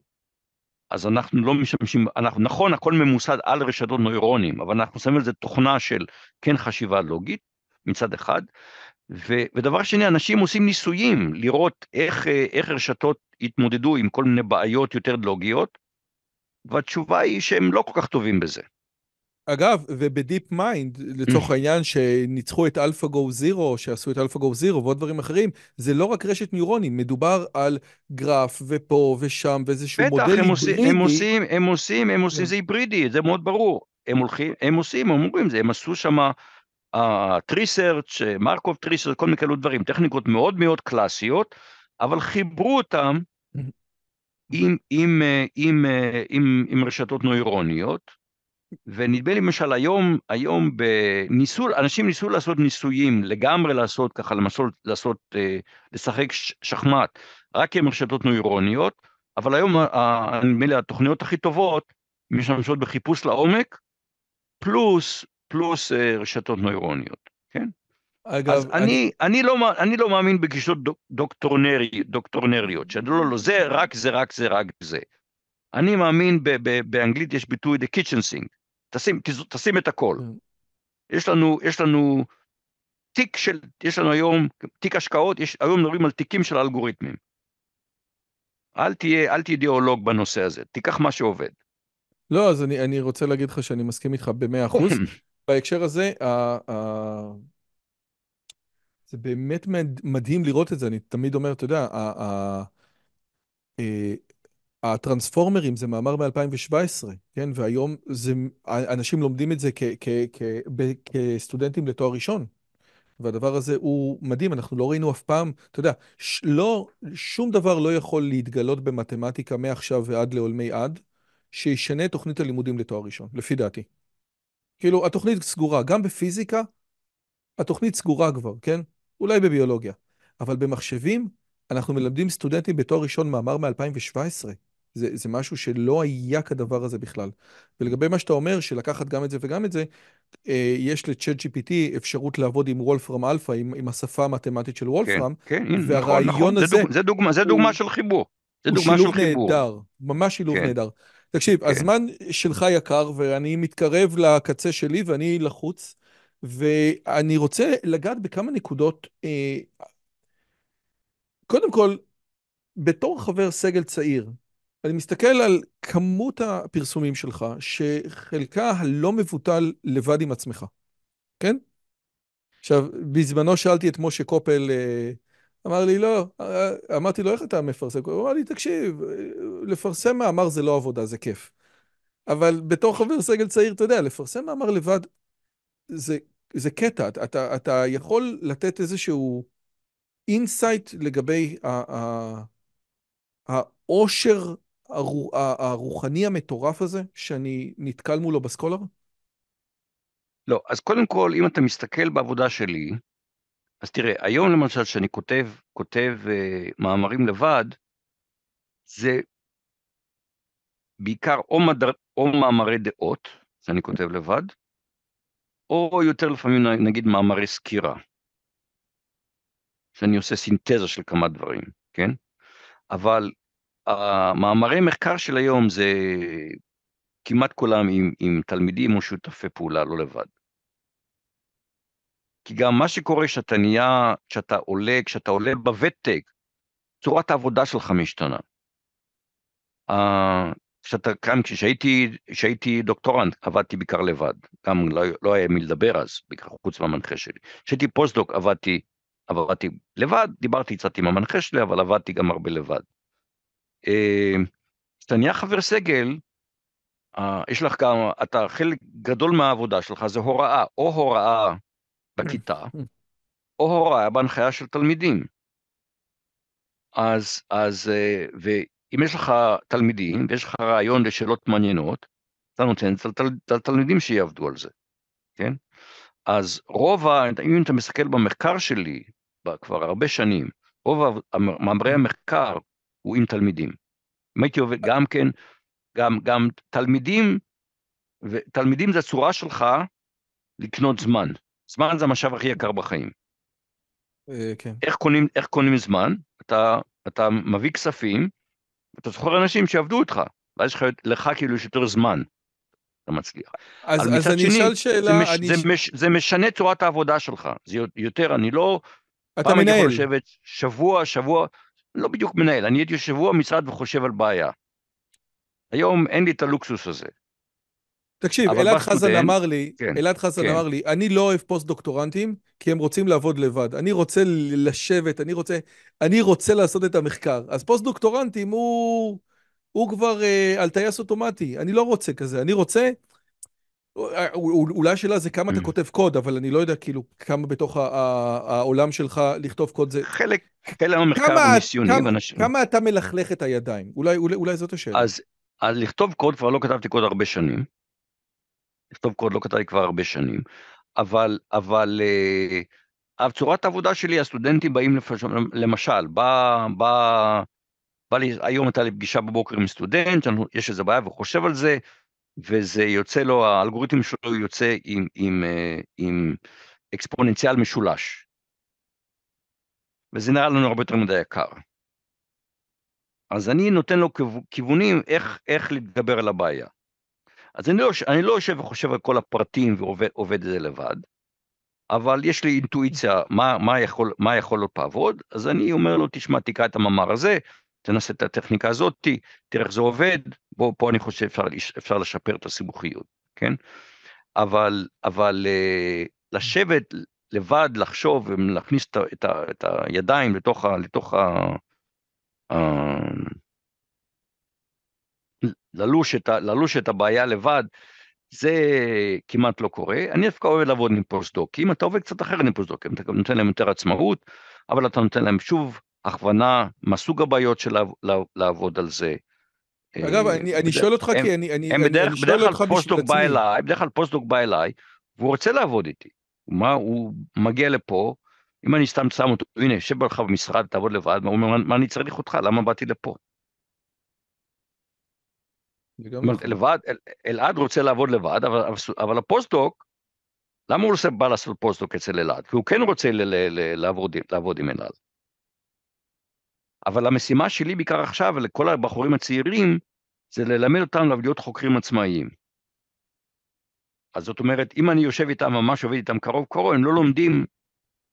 אז אנחנו לא משתמשים, אנחנו, נכון הכל ממוסד על רשתות נוירונים, אבל אנחנו שמים לזה תוכנה של כן חשיבה לוגית מצד אחד, ו, ודבר שני אנשים עושים ניסויים לראות איך, אה, איך רשתות יתמודדו עם כל מיני בעיות יותר לוגיות, והתשובה היא שהם לא כל כך טובים בזה. אגב, ובדיפ מיינד, לצורך mm. העניין, שניצחו את AlphaGo Zero, שעשו את AlphaGo Zero ועוד דברים אחרים, זה לא רק רשת ניורונים, מדובר על גרף ופה ושם ואיזשהו בטח, מודל הם היברידי. בטח, הם עושים, הם עושים, הם עושים, כן. זה היברידי, זה מאוד ברור. הם הולכים, הם עושים, הם אומרים זה, הם עשו שמה אה, טריסרצ', מרקוב טריסרצ', כל מיני כאלו דברים, טכניקות מאוד מאוד קלאסיות, אבל חיברו אותם mm. עם, עם, אה, עם, עם, אה, עם, עם רשתות נוירוניות. ונדמה לי למשל היום, היום בניסו, אנשים ניסו לעשות ניסויים, לגמרי לעשות ככה, למשל לעשות, אה, לשחק שחמט, רק עם רשתות נוירוניות, אבל היום אה, אה, נדמה לי התוכניות הכי טובות משתמשות בחיפוש לעומק, פלוס, פלוס רשתות נוירוניות, כן? אגב, אז אני, אני, אני, לא, אני לא מאמין בגישות דוקטורנרי, דוקטורנריות, שלא, לא, זה רק זה, רק זה, רק זה. אני מאמין, ב, ב, באנגלית יש ביטוי the kitchen sink, תשים, תשים את הכל. כן. יש לנו, יש לנו תיק של, יש לנו היום, תיק השקעות, יש, היום מדברים על תיקים של אלגוריתמים. אל תהיה, אל תהיה אידיאולוג בנושא הזה, תיקח מה שעובד. לא, אז אני, אני רוצה להגיד לך שאני מסכים איתך במאה אחוז. בהקשר הזה, ה, ה... זה באמת מדהים לראות את זה, אני תמיד אומר, אתה יודע, ה, ה, אה, הטרנספורמרים זה מאמר מ-2017, כן? והיום זה, אנשים לומדים את זה כסטודנטים לתואר ראשון. והדבר הזה הוא מדהים, אנחנו לא ראינו אף פעם, אתה יודע, לא, שום דבר לא יכול להתגלות במתמטיקה מעכשיו ועד לעולמי עד, שישנה תוכנית הלימודים לתואר ראשון, לפי דעתי. כאילו, התוכנית סגורה, גם בפיזיקה, התוכנית סגורה כבר, כן? אולי בביולוגיה. אבל במחשבים, אנחנו מלמדים סטודנטים בתואר ראשון מאמר מ-2017. זה, זה משהו שלא היה כדבר הזה בכלל. ולגבי מה שאתה אומר, שלקחת גם את זה וגם את זה, אה, יש לצ'אט GPT אפשרות לעבוד עם וולפרם אלפא, עם, עם השפה המתמטית של וולפרם, כן, כן, נכון, והרעיון נכון, נכון. הזה... זה, דוגמה, זה דוגמה הוא, של חיבור. זה דוגמה של חיבור. הוא שילוב נהדר, ממש שילוב כן. נהדר. תקשיב, כן. הזמן שלך יקר, ואני מתקרב לקצה שלי ואני לחוץ, ואני רוצה לגעת בכמה נקודות. אה, קודם כל, בתור חבר סגל צעיר, אני מסתכל על כמות הפרסומים שלך, שחלקה הלא מבוטל לבד עם עצמך, כן? עכשיו, בזמנו שאלתי את משה קופל, אה, אמר לי, לא, אה, אה, אמרתי לו, איך אתה מפרסם? הוא אמר לי, תקשיב, לפרסם מאמר זה לא עבודה, זה כיף. אבל בתור חבר סגל צעיר, אתה יודע, לפרסם מאמר לבד זה, זה קטע. אתה, אתה יכול לתת איזשהו אינסייט לגבי ה... ה העושר הרוחני המטורף הזה שאני נתקל מולו בסקולר? לא, אז קודם כל, אם אתה מסתכל בעבודה שלי, אז תראה, היום למשל שאני כותב, כותב uh, מאמרים לבד, זה בעיקר או, מדר, או מאמרי דעות, שאני כותב לבד, או יותר לפעמים נגיד מאמרי סקירה, שאני עושה סינתזה של כמה דברים, כן? אבל המאמרי מחקר של היום זה כמעט כולם עם, עם תלמידים או שותפי פעולה, לא לבד. כי גם מה שקורה כשאתה נהיה, כשאתה עולה, כשאתה עולה בוותק, צורת העבודה שלך משתנה. כשאתה, קם, כשהייתי, כשהייתי דוקטורנט, עבדתי בעיקר לבד, גם לא, לא היה מי לדבר אז, בעיקר חוץ מהמנחה שלי. כשהייתי פוסט-דוק עבדתי, עבדתי לבד, דיברתי קצת עם המנחה שלי, אבל עבדתי גם הרבה לבד. אה, כשאתה נהיה חבר סגל, אה, יש לך גם, אתה חלק גדול מהעבודה שלך זה הוראה, או הוראה בכיתה, או הוראה בהנחיה של תלמידים. אז, אז, אה, ואם יש לך תלמידים ויש לך רעיון לשאלות מעניינות, אתה נותן לתלמידים שיעבדו על זה, כן? אז רוב, ה... אם אתה מסתכל במחקר שלי, כבר הרבה שנים, רוב מאמרי המחקר הוא עם תלמידים. אם הייתי עובד גם כן, גם, גם תלמידים, ותלמידים זה הצורה שלך לקנות זמן. זמן זה המשאב הכי יקר בחיים. אה, כן. איך קונים, איך קונים זמן? אתה, אתה מביא כספים, אתה זוכר אנשים שעבדו איתך, ואז יש לך לך כאילו יש יותר זמן. אתה מצליח. אז, אז אני אשאל שאלה... זה, מש, אני... זה, מש, זה משנה צורת העבודה שלך, זה יותר, אני לא... אתה מנהל. פעם הייתי יכול לשבת שבוע, שבוע, לא בדיוק מנהל, אני הייתי שבוע במשרד וחושב על בעיה. היום אין לי את הלוקסוס הזה. תקשיב, אלעד חזן אמר לי, כן, אלעד חזן כן. אמר לי, אני לא אוהב פוסט-דוקטורנטים, כי הם רוצים לעבוד לבד. אני רוצה לשבת, אני רוצה, אני רוצה לעשות את המחקר. אז פוסט-דוקטורנטים הוא, הוא כבר אה, על טייס אוטומטי, אני לא רוצה כזה. אני רוצה אולי השאלה זה כמה אתה mm. כותב קוד, אבל אני לא יודע כאילו כמה בתוך העולם שלך לכתוב קוד זה... חלק, חלק מהמחקר הניסיוני. כמה אתה מלכלך את הידיים? אולי אולי, אולי זאת השאלה. אז אז לכתוב קוד כבר לא כתבתי קוד הרבה שנים. לכתוב קוד לא כתבתי כבר הרבה שנים, אבל, אבל אה, צורת העבודה שלי, הסטודנטים באים לפש... למשל, בא, בא, בא לי, היום הייתה לי פגישה בבוקר עם סטודנט, יש איזה בעיה וחושב על זה, וזה יוצא לו, האלגוריתם שלו יוצא עם, עם, עם אה, עם אקספוננציאל משולש. וזה נראה לנו הרבה יותר מדי יקר. אז אני נותן לו כיוונים איך, איך להתגבר על הבעיה. אז אני לא, אני לא יושב וחושב על כל הפרטים ועובד את זה לבד, אבל יש לי אינטואיציה מה, מה, יכול, מה יכול עוד לעבוד, אז אני אומר לו, תשמע, תקרא את המאמר הזה, תנסה את הטכניקה הזאת, תראה איך זה עובד, בוא, פה אני חושב שאפשר אפשר לשפר את הסיבוכיות, כן? אבל, אבל אה, לשבת לבד, לחשוב ולהכניס את, את, את הידיים לתוך, ה, לתוך ה, ה... ללוש את, ללוש את הבעיה לבד, זה כמעט לא קורה. אני דווקא אוהב לעבוד עם פוסט-דוקים, אתה עובד קצת אחרת עם פוסט-דוקים, אתה נותן להם יותר עצמאות, אבל אתה נותן להם שוב הכוונה, מה סוג הבעיות של לעבוד על זה. אגב, אה, אני, אני שואל אותך הם, כי אני, אני, אני, בדרך, אני שואל אותך בשביל עצמי. אליי, בדרך כלל פוסט-דוק בא אליי, והוא רוצה לעבוד איתי. מה, הוא מגיע לפה, אם אני סתם שם אותו, הנה, יושב לך במשרד, תעבוד לבד, הוא אומר, מה אני צריך אותך? למה באתי לפה? לא- לבד, אלעד רוצה לעבוד לבד, אבל, אבל הפוסט-דוק, למה הוא בא לעשות פוסט-דוק אצל אלעד? כי הוא כן רוצה לעבוד, לעבוד עם אלעד. אבל המשימה שלי בעיקר עכשיו, לכל הבחורים הצעירים, זה ללמד אותם להיות חוקרים עצמאיים. אז זאת אומרת, אם אני יושב איתם ממש עובד איתם קרוב קרוב, הם לא לומדים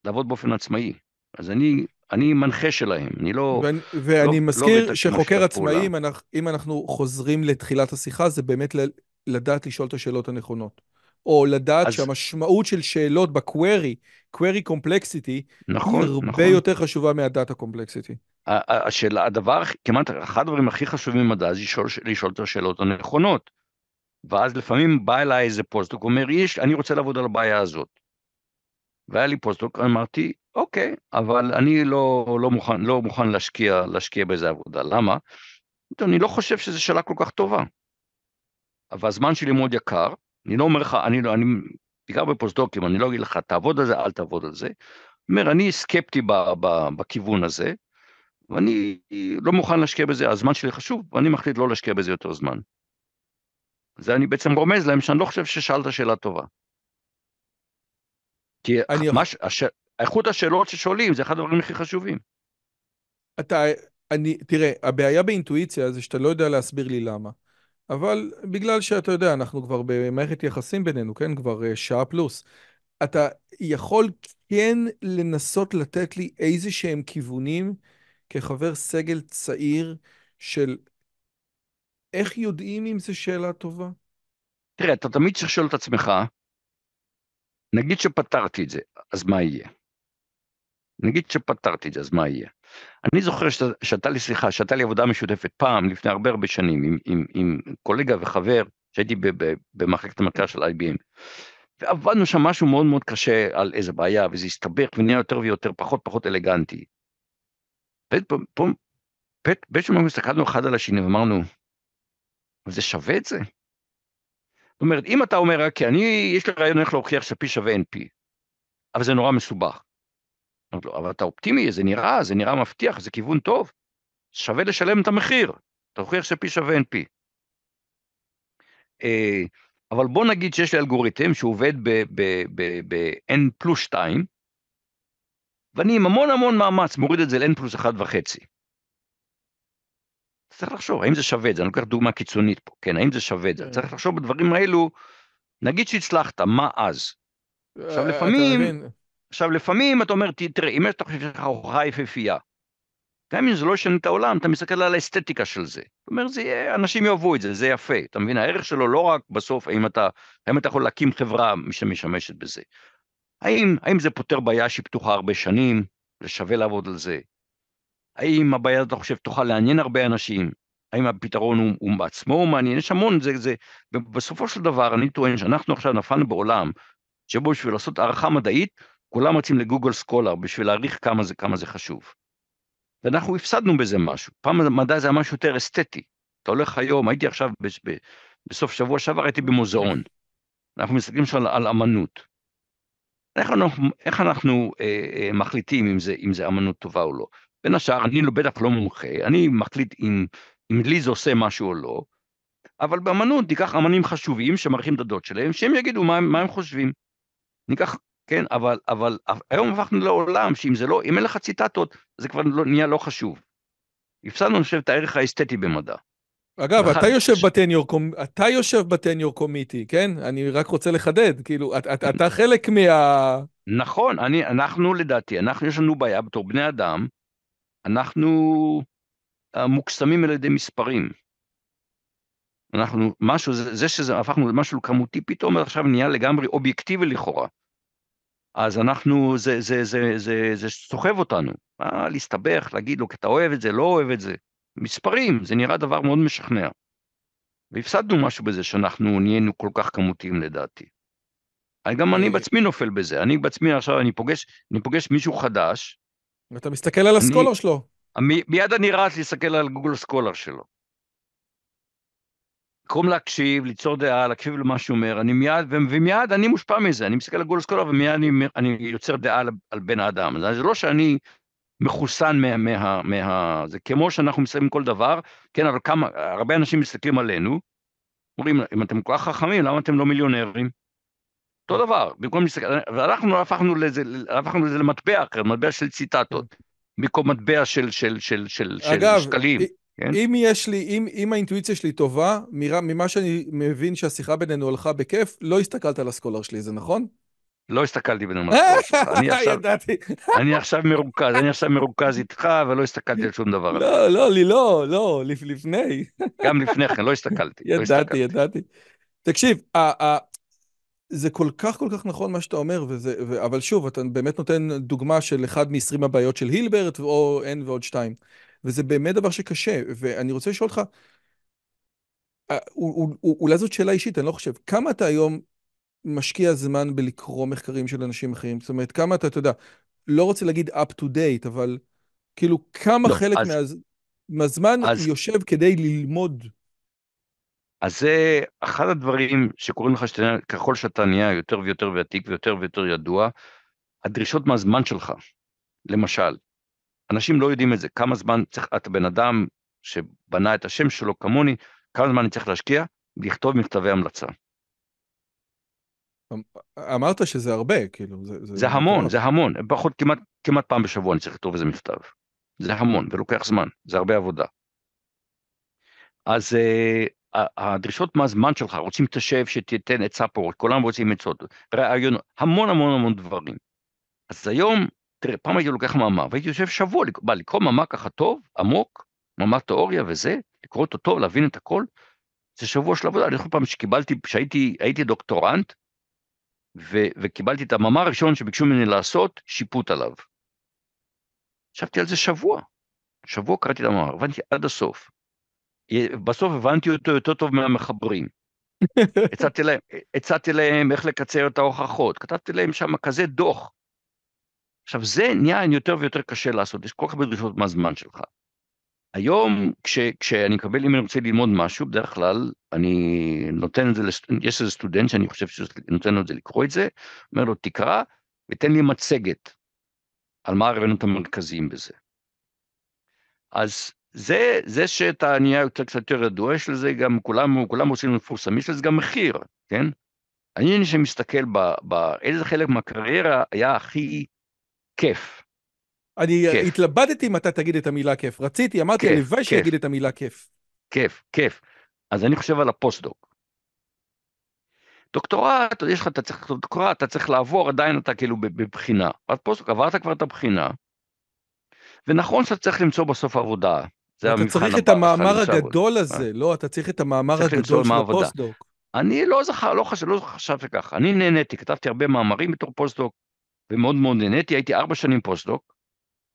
לעבוד באופן עצמאי. אז אני, אני מנחה שלהם, אני לא... ואני, ואני לא, לא מזכיר לא שחוקר עצמאי, אם אנחנו, אם אנחנו חוזרים לתחילת השיחה, זה באמת לדעת לשאול את השאלות הנכונות. או לדעת אז... שהמשמעות של שאלות בקווירי, קווירי קומפלקסיטי, נכון, היא הרבה נכון. יותר חשובה מהדאטה קומפלקסיטי. השאלה, הדבר, כמעט אחד הדברים הכי חשובים במדע זה לשאול, לשאול את השאלות הנכונות. ואז לפעמים בא אליי איזה פוסט-דוק, אומר, יש, אני רוצה לעבוד על הבעיה הזאת. והיה לי פוסט-דוק, אמרתי, אוקיי, אבל אני לא, לא, מוכן, לא מוכן להשקיע, להשקיע באיזה עבודה, למה? אני לא חושב שזו שאלה כל כך טובה. והזמן שלי מאוד יקר, אני לא אומר לך, אני לא, אני, בעיקר בפוסט-דוקים, אני לא אגיד לך, תעבוד על זה, אל תעבוד על זה. אומר, אני סקפטי ב, ב, בכיוון הזה, ואני לא מוכן להשקיע בזה, הזמן שלי חשוב, ואני מחליט לא להשקיע בזה יותר זמן. זה אני בעצם רומז להם שאני לא חושב ששאלת שאלה טובה. כי אני... מה, הש... איכות השאלות ששואלים זה אחד הדברים הכי חשובים. אתה, אני, תראה, הבעיה באינטואיציה זה שאתה לא יודע להסביר לי למה. אבל בגלל שאתה יודע, אנחנו כבר במערכת יחסים בינינו, כן? כבר אה, שעה פלוס. אתה יכול כן לנסות לתת לי איזה שהם כיוונים כחבר סגל צעיר של איך יודעים אם זו שאלה טובה? תראה, אתה תמיד צריך לשאול את עצמך, נגיד שפתרתי את זה, אז מה יהיה? נגיד שפתרתי את זה, אז מה יהיה? אני זוכר שהייתה לי סליחה, שהייתה לי עבודה משותפת פעם, לפני הרבה הרבה שנים, עם, עם, עם קולגה וחבר, שהייתי במחלקת המחקר של IBM. ועבדנו שם משהו מאוד מאוד קשה על איזה בעיה, וזה הסתבך ונהיה יותר ויותר, פחות פחות אלגנטי. פה, באיזשהו מקום הסתכלנו אחד על השני ואמרנו, זה שווה את זה? זאת אומרת, אם אתה אומר, כי אוקיי, אני, יש לי רעיון איך להוכיח ש-P שווה NP, אבל זה נורא מסובך. אבל אתה אופטימי, זה נראה, זה נראה מבטיח, זה כיוון טוב. שווה לשלם את המחיר, תוכיח ש-P שווה NP. אה, אבל בוא נגיד שיש לי אלגוריתם שעובד ב-N פלוס 2, ואני עם המון המון מאמץ מוריד את זה ל-n פלוס 1.5. צריך לחשוב, האם זה שווה את זה? אני לוקח דוגמה קיצונית פה, כן, האם זה שווה את זה? כן. צריך לחשוב בדברים האלו, נגיד שהצלחת, מה אז? עכשיו אה, לפעמים, עכשיו לפעמים אתה אומר, תראה, אם יש לך הוכחה יפהפייה, גם אם זה לא ישנה את העולם, אתה מסתכל על האסתטיקה של זה. זאת אומרת, זה יהיה, אנשים יאהבו את זה, זה יפה. אתה מבין, הערך שלו לא רק בסוף, האם אתה, האם אתה יכול להקים חברה שמשמשת בזה. האם, האם זה פותר בעיה שהיא פתוחה הרבה שנים, זה שווה לעבוד על זה? האם הבעיה הזאת, אתה חושב, תוכל לעניין הרבה אנשים? האם הפתרון הוא, הוא בעצמו הוא מעניין? יש המון, זה, זה, ובסופו של דבר אני טוען שאנחנו עכשיו נפלנו בעולם שבו בשביל לעשות הערכה מדעית, כולם רצים לגוגל סקולר בשביל להעריך כמה זה, כמה זה חשוב. ואנחנו הפסדנו בזה משהו. פעם המדע זה היה משהו יותר אסתטי. אתה הולך היום, הייתי עכשיו, ב, ב, בסוף שבוע שעבר הייתי במוזיאון. אנחנו מסתכלים שם על, על אמנות. איך אנחנו, איך אנחנו אה, אה, מחליטים אם זה, אם זה אמנות טובה או לא? בין השאר, אני לא, בטח לא מומחה, אני מחליט אם, אם לי זה עושה משהו או לא, אבל באמנות ניקח אמנים חשובים שמעריכים את הדעות שלהם, שהם יגידו מה, מה הם חושבים. ניקח, כן, אבל, אבל היום הפכנו לעולם שאם זה לא, אם אין לך ציטטות, זה כבר לא, נהיה לא חשוב. הפסדנו, אני חושב, את הערך האסתטי במדע. אגב, נכון. אתה יושב, בטניור, אתה יושב בטניור קומיטי, כן? אני רק רוצה לחדד, כאילו, אתה, חלק מה... נכון, אני, אנחנו לדעתי, אנחנו יש לנו בעיה בתור בני אדם, אנחנו אה, מוקסמים על ידי מספרים. אנחנו, משהו, זה, זה שזה הפכנו למשהו כמותי, פתאום עכשיו נהיה לגמרי אובייקטיבי לכאורה. אז אנחנו, זה, זה, זה, זה, זה, זה סוחב אותנו. מה להסתבך, להגיד לו, כי אתה אוהב את זה, לא אוהב את זה. מספרים, זה נראה דבר מאוד משכנע. והפסדנו משהו בזה שאנחנו נהיינו כל כך כמותיים לדעתי. אני גם אני אה, בעצמי נופל בזה, אני בעצמי עכשיו, אני פוגש, אני פוגש מישהו חדש. ואתה מסתכל על הסקולר שלו. מיד אני רץ להסתכל על גוגל סקולר שלו. במקום להקשיב, ליצור דעה, להקשיב למה שהוא אומר, אני מיד, ומיד אני מושפע מזה, אני מסתכל על גוגל קולה ומיד אני, אני יוצר דעה על, על בן האדם. זה לא שאני מחוסן מה... מה, מה זה כמו שאנחנו מסתכלים כל דבר, כן, אבל כמה, הרבה אנשים מסתכלים עלינו, אומרים, אם אתם כל כך חכמים, למה אתם לא מיליונרים? אותו דבר, במקום להסתכל, ואנחנו הפכנו לזה, הפכנו לזה למטבע אחר, מטבע של ציטטות, במקום מטבע של, של, של, של, של אגב, שקלים. אגב, כן? אם יש לי, אם, אם האינטואיציה שלי טובה, ממה שאני מבין שהשיחה בינינו הלכה בכיף, לא הסתכלת על הסקולר שלי, זה נכון? לא הסתכלתי בנאומה שלך, אני עכשיו מרוכז, אני עכשיו מרוכז איתך, אבל לא הסתכלתי על שום דבר. לא, לא, לא, לא, לפני. גם לפני כן, לא הסתכלתי. לא ידעתי, ידעתי. תקשיב, זה כל כך כל כך נכון מה שאתה אומר, אבל שוב, אתה באמת נותן דוגמה של אחד מ-20 הבעיות של הילברט, או N ועוד שתיים. וזה באמת דבר שקשה, ואני רוצה לשאול אותך, אולי זאת שאלה אישית, אני לא חושב, כמה אתה היום משקיע זמן בלקרוא מחקרים של אנשים אחרים? זאת אומרת, כמה אתה, אתה יודע, לא רוצה להגיד up to date, אבל כאילו כמה לא, חלק אז, מה, מהזמן אז, יושב כדי ללמוד. אז זה אחד הדברים שקורים לך, שתנה, ככל שאתה נהיה יותר ויותר ועתיק ויותר ויותר ידוע, הדרישות מהזמן שלך, למשל, אנשים לא יודעים את זה, כמה זמן צריך, אתה בן אדם שבנה את השם שלו כמוני, כמה זמן אני צריך להשקיע? לכתוב מכתבי המלצה. אמרת שזה הרבה, כאילו. זה, זה, זה המון, זה המון, פחות כמעט, כמעט פעם בשבוע אני צריך לכתוב איזה מכתב. זה המון, ולוקח זמן, זה הרבה עבודה. אז uh, הדרישות מהזמן שלך, רוצים את השף שתיתן עצה פה, כולם רוצים עצות, רעיון, המון המון המון דברים. אז היום, תראה, פעם הייתי לוקח מאמר, והייתי יושב שבוע, בא לקרוא מאמר ככה טוב, עמוק, מאמר תיאוריה וזה, לקרוא אותו טוב, להבין את הכל, זה שבוע של עבודה. אני זוכר פעם שקיבלתי, כשהייתי דוקטורנט, ו- וקיבלתי את המאמר הראשון שביקשו ממני לעשות, שיפוט עליו. ישבתי על זה שבוע, שבוע קראתי את המאמר, הבנתי עד הסוף. בסוף הבנתי אותו יותר טוב מהמחברים. הצעתי, להם, הצעתי להם איך לקצר את ההוכחות, כתבתי להם שם כזה דוח. עכשיו זה נהיה יותר ויותר קשה לעשות, יש כל כך הרבה דרישות מהזמן שלך. היום כש, כשאני מקבל, אם אני רוצה ללמוד משהו, בדרך כלל אני נותן את זה, לסט... יש איזה סטודנט שאני חושב שנותן לו את זה לקרוא את זה, אומר לו תקרא ותן לי מצגת על מה הרעיונות המרכזיים בזה. אז זה, זה שאתה נהיה יותר קצת יותר ידוע, יש לזה גם, כולם, כולם עושים לפורסם, יש לזה גם מחיר, כן? אני שמסתכל באיזה חלק מהקריירה היה הכי כיף, אני כיף. התלבטתי אם אתה תגיד את המילה כיף. רציתי, אמרתי, הלוואי שיגיד את המילה כיף. כיף, כיף. אז אני חושב על הפוסט-דוק. דוקטורט, יש לך, אתה צריך לעשות דוקטורט, אתה צריך לעבור, עדיין אתה כאילו בבחינה. אז פוסט-דוק, עברת כבר את הבחינה, ונכון שאתה צריך למצוא בסוף עבודה. זה אתה צריך את המאמר הגדול אה. הזה, לא? אתה צריך את המאמר הגדול של הפוסט-דוק. אני לא זכר, לא, לא חשב, לא חשבתי ככה. אני נהניתי, כתבתי הרבה מאמרים בתור פוסט-דוק, ומאוד מאוד נהניתי, הייתי ארבע שנים פוסט-דוק,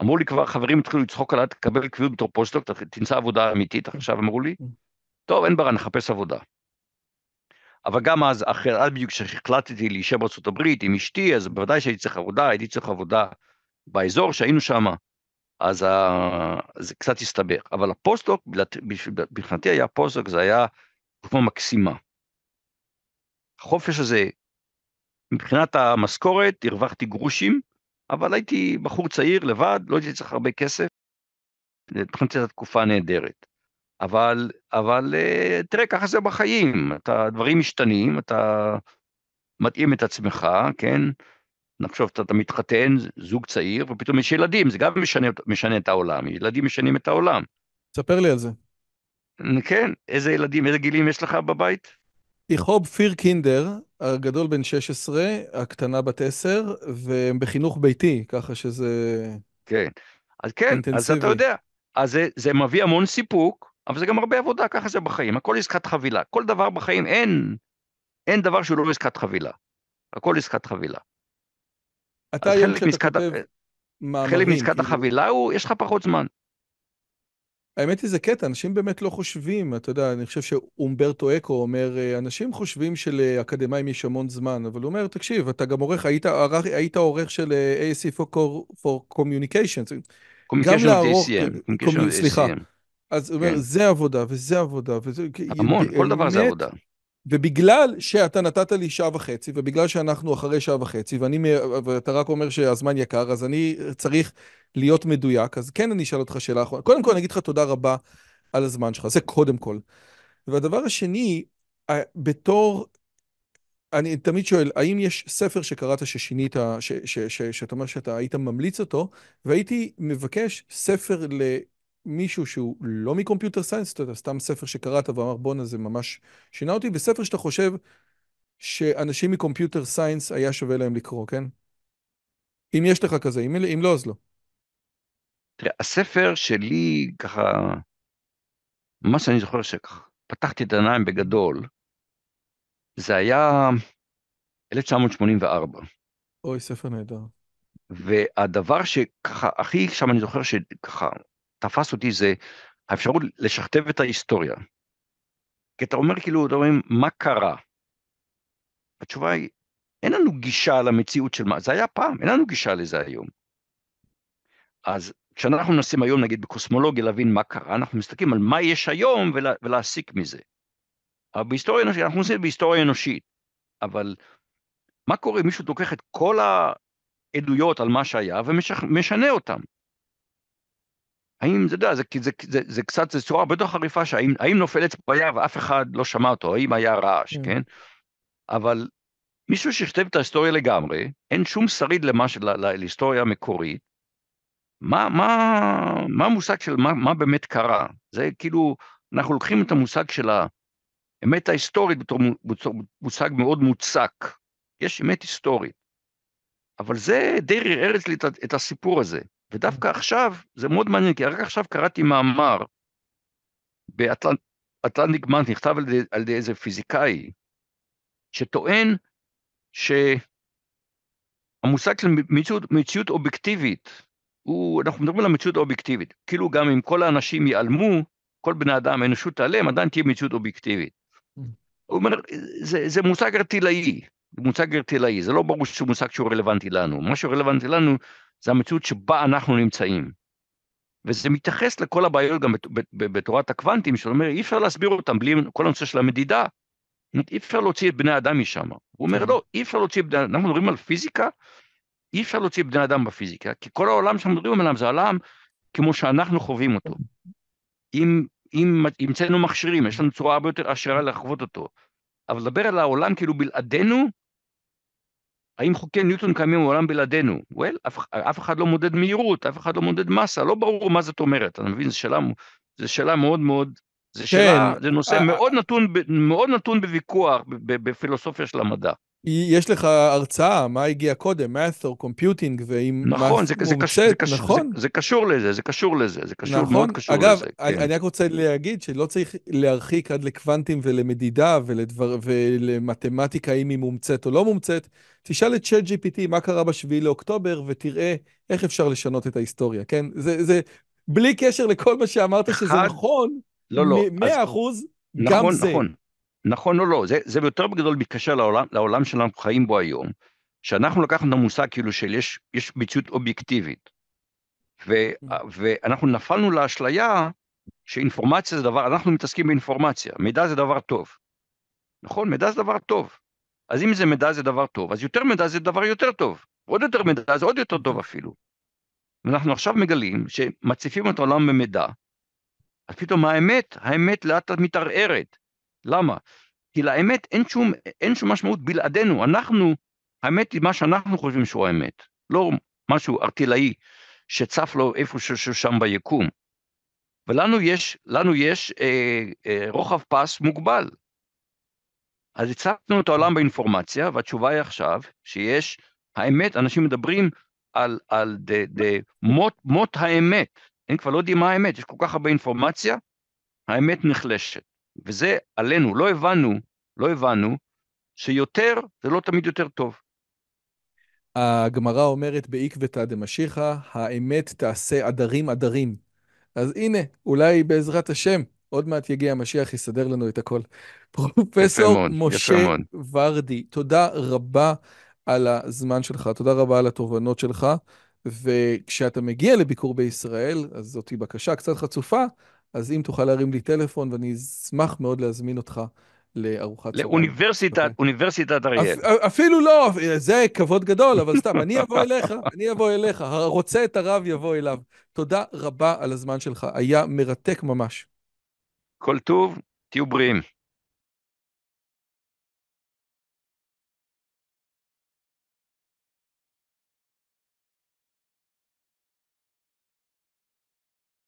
אמרו לי כבר, חברים התחילו לצחוק עליי, תקבל קביעות בתור פוסט-דוק, תמצא עבודה אמיתית, כן. עכשיו אמרו לי, כן. טוב, אין ברירה, נחפש עבודה. אבל גם אז, אחרי, אז בדיוק כשהחלטתי להישאר בארצות הברית עם אשתי, אז בוודאי שהייתי צריך עבודה, הייתי צריך עבודה באזור שהיינו שם, אז ה... אה, זה קצת הסתבך. אבל הפוסט-דוק, מבחינתי היה פוסט-דוק, זה היה תקופה מקסימה. החופש הזה, מבחינת המשכורת, הרווחתי גרושים, אבל הייתי בחור צעיר לבד, לא הייתי צריך הרבה כסף. מבחינתי הייתה תקופה נהדרת. אבל, אבל אה, תראה, ככה זה בחיים, אתה, דברים משתנים, אתה מתאים את עצמך, כן? נחשוב, אתה, אתה מתחתן, זוג צעיר, ופתאום יש ילדים, זה גם משנה, משנה את העולם, ילדים משנים את העולם. ספר לי על זה. כן, איזה ילדים, איזה גילים יש לך בבית? איחוב פיר קינדר, הגדול בן 16, הקטנה בת 10, והם בחינוך ביתי, ככה שזה... כן. אז כן, אינטנסיבי. אז אתה יודע, אז זה, זה מביא המון סיפוק, אבל זה גם הרבה עבודה, ככה זה בחיים. הכל עסקת חבילה. כל דבר בחיים, אין, אין דבר שהוא לא עסקת חבילה. הכל עסקת חבילה. אתה היום כשאתה כותב... מאמרים. חלק מעסקת כאילו החבילה הוא, יש לך פחות זמן. האמת היא זה קטע, אנשים באמת לא חושבים, אתה יודע, אני חושב שאומברטו אקו אומר, אה, אנשים חושבים שלאקדמאים יש המון זמן, אבל הוא אומר, תקשיב, אתה גם עורך, היית, היית עורך של אה, AC for, for Communications. גם לערוך, סליחה. אז הוא אומר, כן. זה עבודה, וזה עבודה, וזה... המון, כל דבר זה עבודה. ובגלל שאתה נתת לי שעה וחצי, ובגלל שאנחנו אחרי שעה וחצי, ואני, ואתה רק אומר שהזמן יקר, אז אני צריך להיות מדויק, אז כן אני אשאל אותך שאלה אחרונה. קודם כל אני אגיד לך תודה רבה על הזמן שלך, זה קודם כל. והדבר השני, אה, בתור, אני תמיד שואל, האם יש ספר שקראת ששינית, שאתה אומר שאתה היית ממליץ אותו, והייתי מבקש ספר ל... מישהו שהוא לא מקומפיוטר סיינס, אתה יודע, סתם ספר שקראת ואמר בואנה זה ממש שינה אותי, וספר שאתה חושב שאנשים מקומפיוטר סיינס היה שווה להם לקרוא, כן? אם יש לך כזה, אם, אם לא אז לא. תראה, הספר שלי ככה, מה שאני זוכר שככה, פתחתי את העיניים בגדול, זה היה 1984. אוי, ספר נהדר. והדבר שככה, הכי שם אני זוכר שככה תפס אותי זה האפשרות לשכתב את ההיסטוריה. כי אתה אומר כאילו, אתה אומר, מה קרה? התשובה היא, אין לנו גישה למציאות של מה, זה היה פעם, אין לנו גישה לזה היום. אז כשאנחנו מנסים היום, נגיד בקוסמולוגיה, להבין מה קרה, אנחנו מסתכלים על מה יש היום ולה, ולהסיק מזה. אבל בהיסטוריה אנושית, אנחנו עושים בהיסטוריה אנושית, אבל מה קורה אם מישהו לוקח את כל העדויות על מה שהיה ומשנה אותן? האם, זה, זה, זה, זה, זה, זה קצת, זה צורה בתוך יותר חריפה, שהאם נופלת בעיה ואף אחד לא שמע אותו, האם היה רעש, mm. כן? אבל מישהו שכתב את ההיסטוריה לגמרי, אין שום שריד למה של, לה, להיסטוריה המקורית, מה, מה, מה המושג של מה, מה באמת קרה? זה כאילו, אנחנו לוקחים את המושג של האמת ההיסטורית בתור מושג מאוד מוצק. יש אמת היסטורית. אבל זה די ערער אצלי את הסיפור הזה. ודווקא עכשיו, זה מאוד מעניין, כי רק עכשיו קראתי מאמר באטלנטיק מאנט, נכתב על ידי, על ידי איזה פיזיקאי, שטוען שהמושג של מציאות, מציאות אובייקטיבית, הוא, אנחנו מדברים על המציאות האובייקטיבית, כאילו גם אם כל האנשים ייעלמו, כל בני אדם, האנושות תיעלם, עדיין תהיה מציאות אובייקטיבית. Mm. הוא אומר, זה, זה מושג ארטילאי, מושג ארטילאי, זה לא ברור שהוא מושג שהוא רלוונטי לנו. מה שרלוונטי לנו זה המציאות שבה אנחנו נמצאים. וזה מתייחס לכל הבעיות גם בתורת הקוונטים, שאומר, אי אפשר להסביר אותם בלי כל הנושא של המדידה. אי אפשר להוציא את בני האדם משם. הוא אומר, כן. לא, אי אפשר להוציא את בני האדם, אנחנו מדברים על פיזיקה, אי אפשר להוציא את בני אדם בפיזיקה, כי כל העולם שאנחנו מדברים עליו זה עולם כמו שאנחנו חווים אותו. אם המצאנו מכשירים, יש לנו צורה הרבה יותר עשירה לחוות אותו. אבל לדבר על העולם כאילו בלעדינו, האם חוקי ניוטון קיימים בעולם בלעדינו? well, אף, אף אחד לא מודד מהירות, אף אחד לא מודד מסה, לא ברור מה זאת אומרת, אתה מבין? זו שאלה, זו שאלה מאוד מאוד, זו כן, שאלה, זה אה, נושא אה, מאוד אה. נתון, מאוד נתון בוויכוח בפילוסופיה של המדע. יש לך הרצאה, מה הגיע קודם, math או computing, ואם נכון, math זה, מומצאת, זה קשור, זה נכון? זה, זה קשור לזה, זה קשור לזה, זה קשור, נכון? מאוד קשור אגב, לזה. אגב, כן. אני רק רוצה להגיד שלא צריך להרחיק עד לקוונטים ולמדידה ולדבר, ולמתמטיקה, אם היא מומצאת או לא מומצאת. תשאל את צ'אט GPT מה קרה בשביעי לאוקטובר, ותראה איך אפשר לשנות את ההיסטוריה, כן? זה, זה בלי קשר לכל מה שאמרת שזה נכון, לא, לא. 100 אחוז, נכון, גם נכון. זה. נכון. נכון או לא, זה, זה יותר בגדול מתקשר לעולם, לעולם שאנחנו חיים בו היום, שאנחנו לקחנו את המושג כאילו של יש, יש מציאות אובייקטיבית, ו, כן. ואנחנו נפלנו לאשליה שאינפורמציה זה דבר, אנחנו מתעסקים באינפורמציה, מידע זה דבר טוב. נכון, מידע זה דבר טוב. אז אם זה מידע זה דבר טוב, אז יותר מידע זה דבר יותר טוב. עוד יותר מידע זה עוד יותר טוב נכון. אפילו. ואנחנו עכשיו מגלים שמציפים את העולם במידע, אז פתאום האמת, האמת לאט מתערערת. למה? כי לאמת אין שום, אין שום משמעות בלעדינו, אנחנו, האמת היא מה שאנחנו חושבים שהוא האמת, לא משהו ארטילאי שצף לו איפשהו שם ביקום. ולנו יש, לנו יש אה, אה, רוחב פס מוגבל. אז הצפנו את העולם באינפורמציה, והתשובה היא עכשיו שיש, האמת, אנשים מדברים על, על דה, דה, מות, מות האמת, הם כבר לא יודעים מה האמת, יש כל כך הרבה אינפורמציה, האמת נחלשת. וזה עלינו, לא הבנו, לא הבנו, שיותר זה לא תמיד יותר טוב. הגמרא אומרת בעקבתא דמשיחא, האמת תעשה עדרים עדרים. אז הנה, אולי בעזרת השם, עוד מעט יגיע המשיח, יסדר לנו את הכל. פרופסור מאוד, משה ורדי, תודה רבה על הזמן שלך, תודה רבה על התובנות שלך, וכשאתה מגיע לביקור בישראל, אז זאתי בקשה קצת חצופה, אז אם תוכל להרים לי טלפון, ואני אשמח מאוד להזמין אותך לארוחת צהריים. לאוניברסיטת, אוקיי. אוניברסיטת אריאל. אפילו לא, זה כבוד גדול, אבל סתם, אני אבוא אליך, אני אבוא אליך. הרוצה את הרב יבוא אליו. תודה רבה על הזמן שלך, היה מרתק ממש. כל טוב, תהיו בריאים.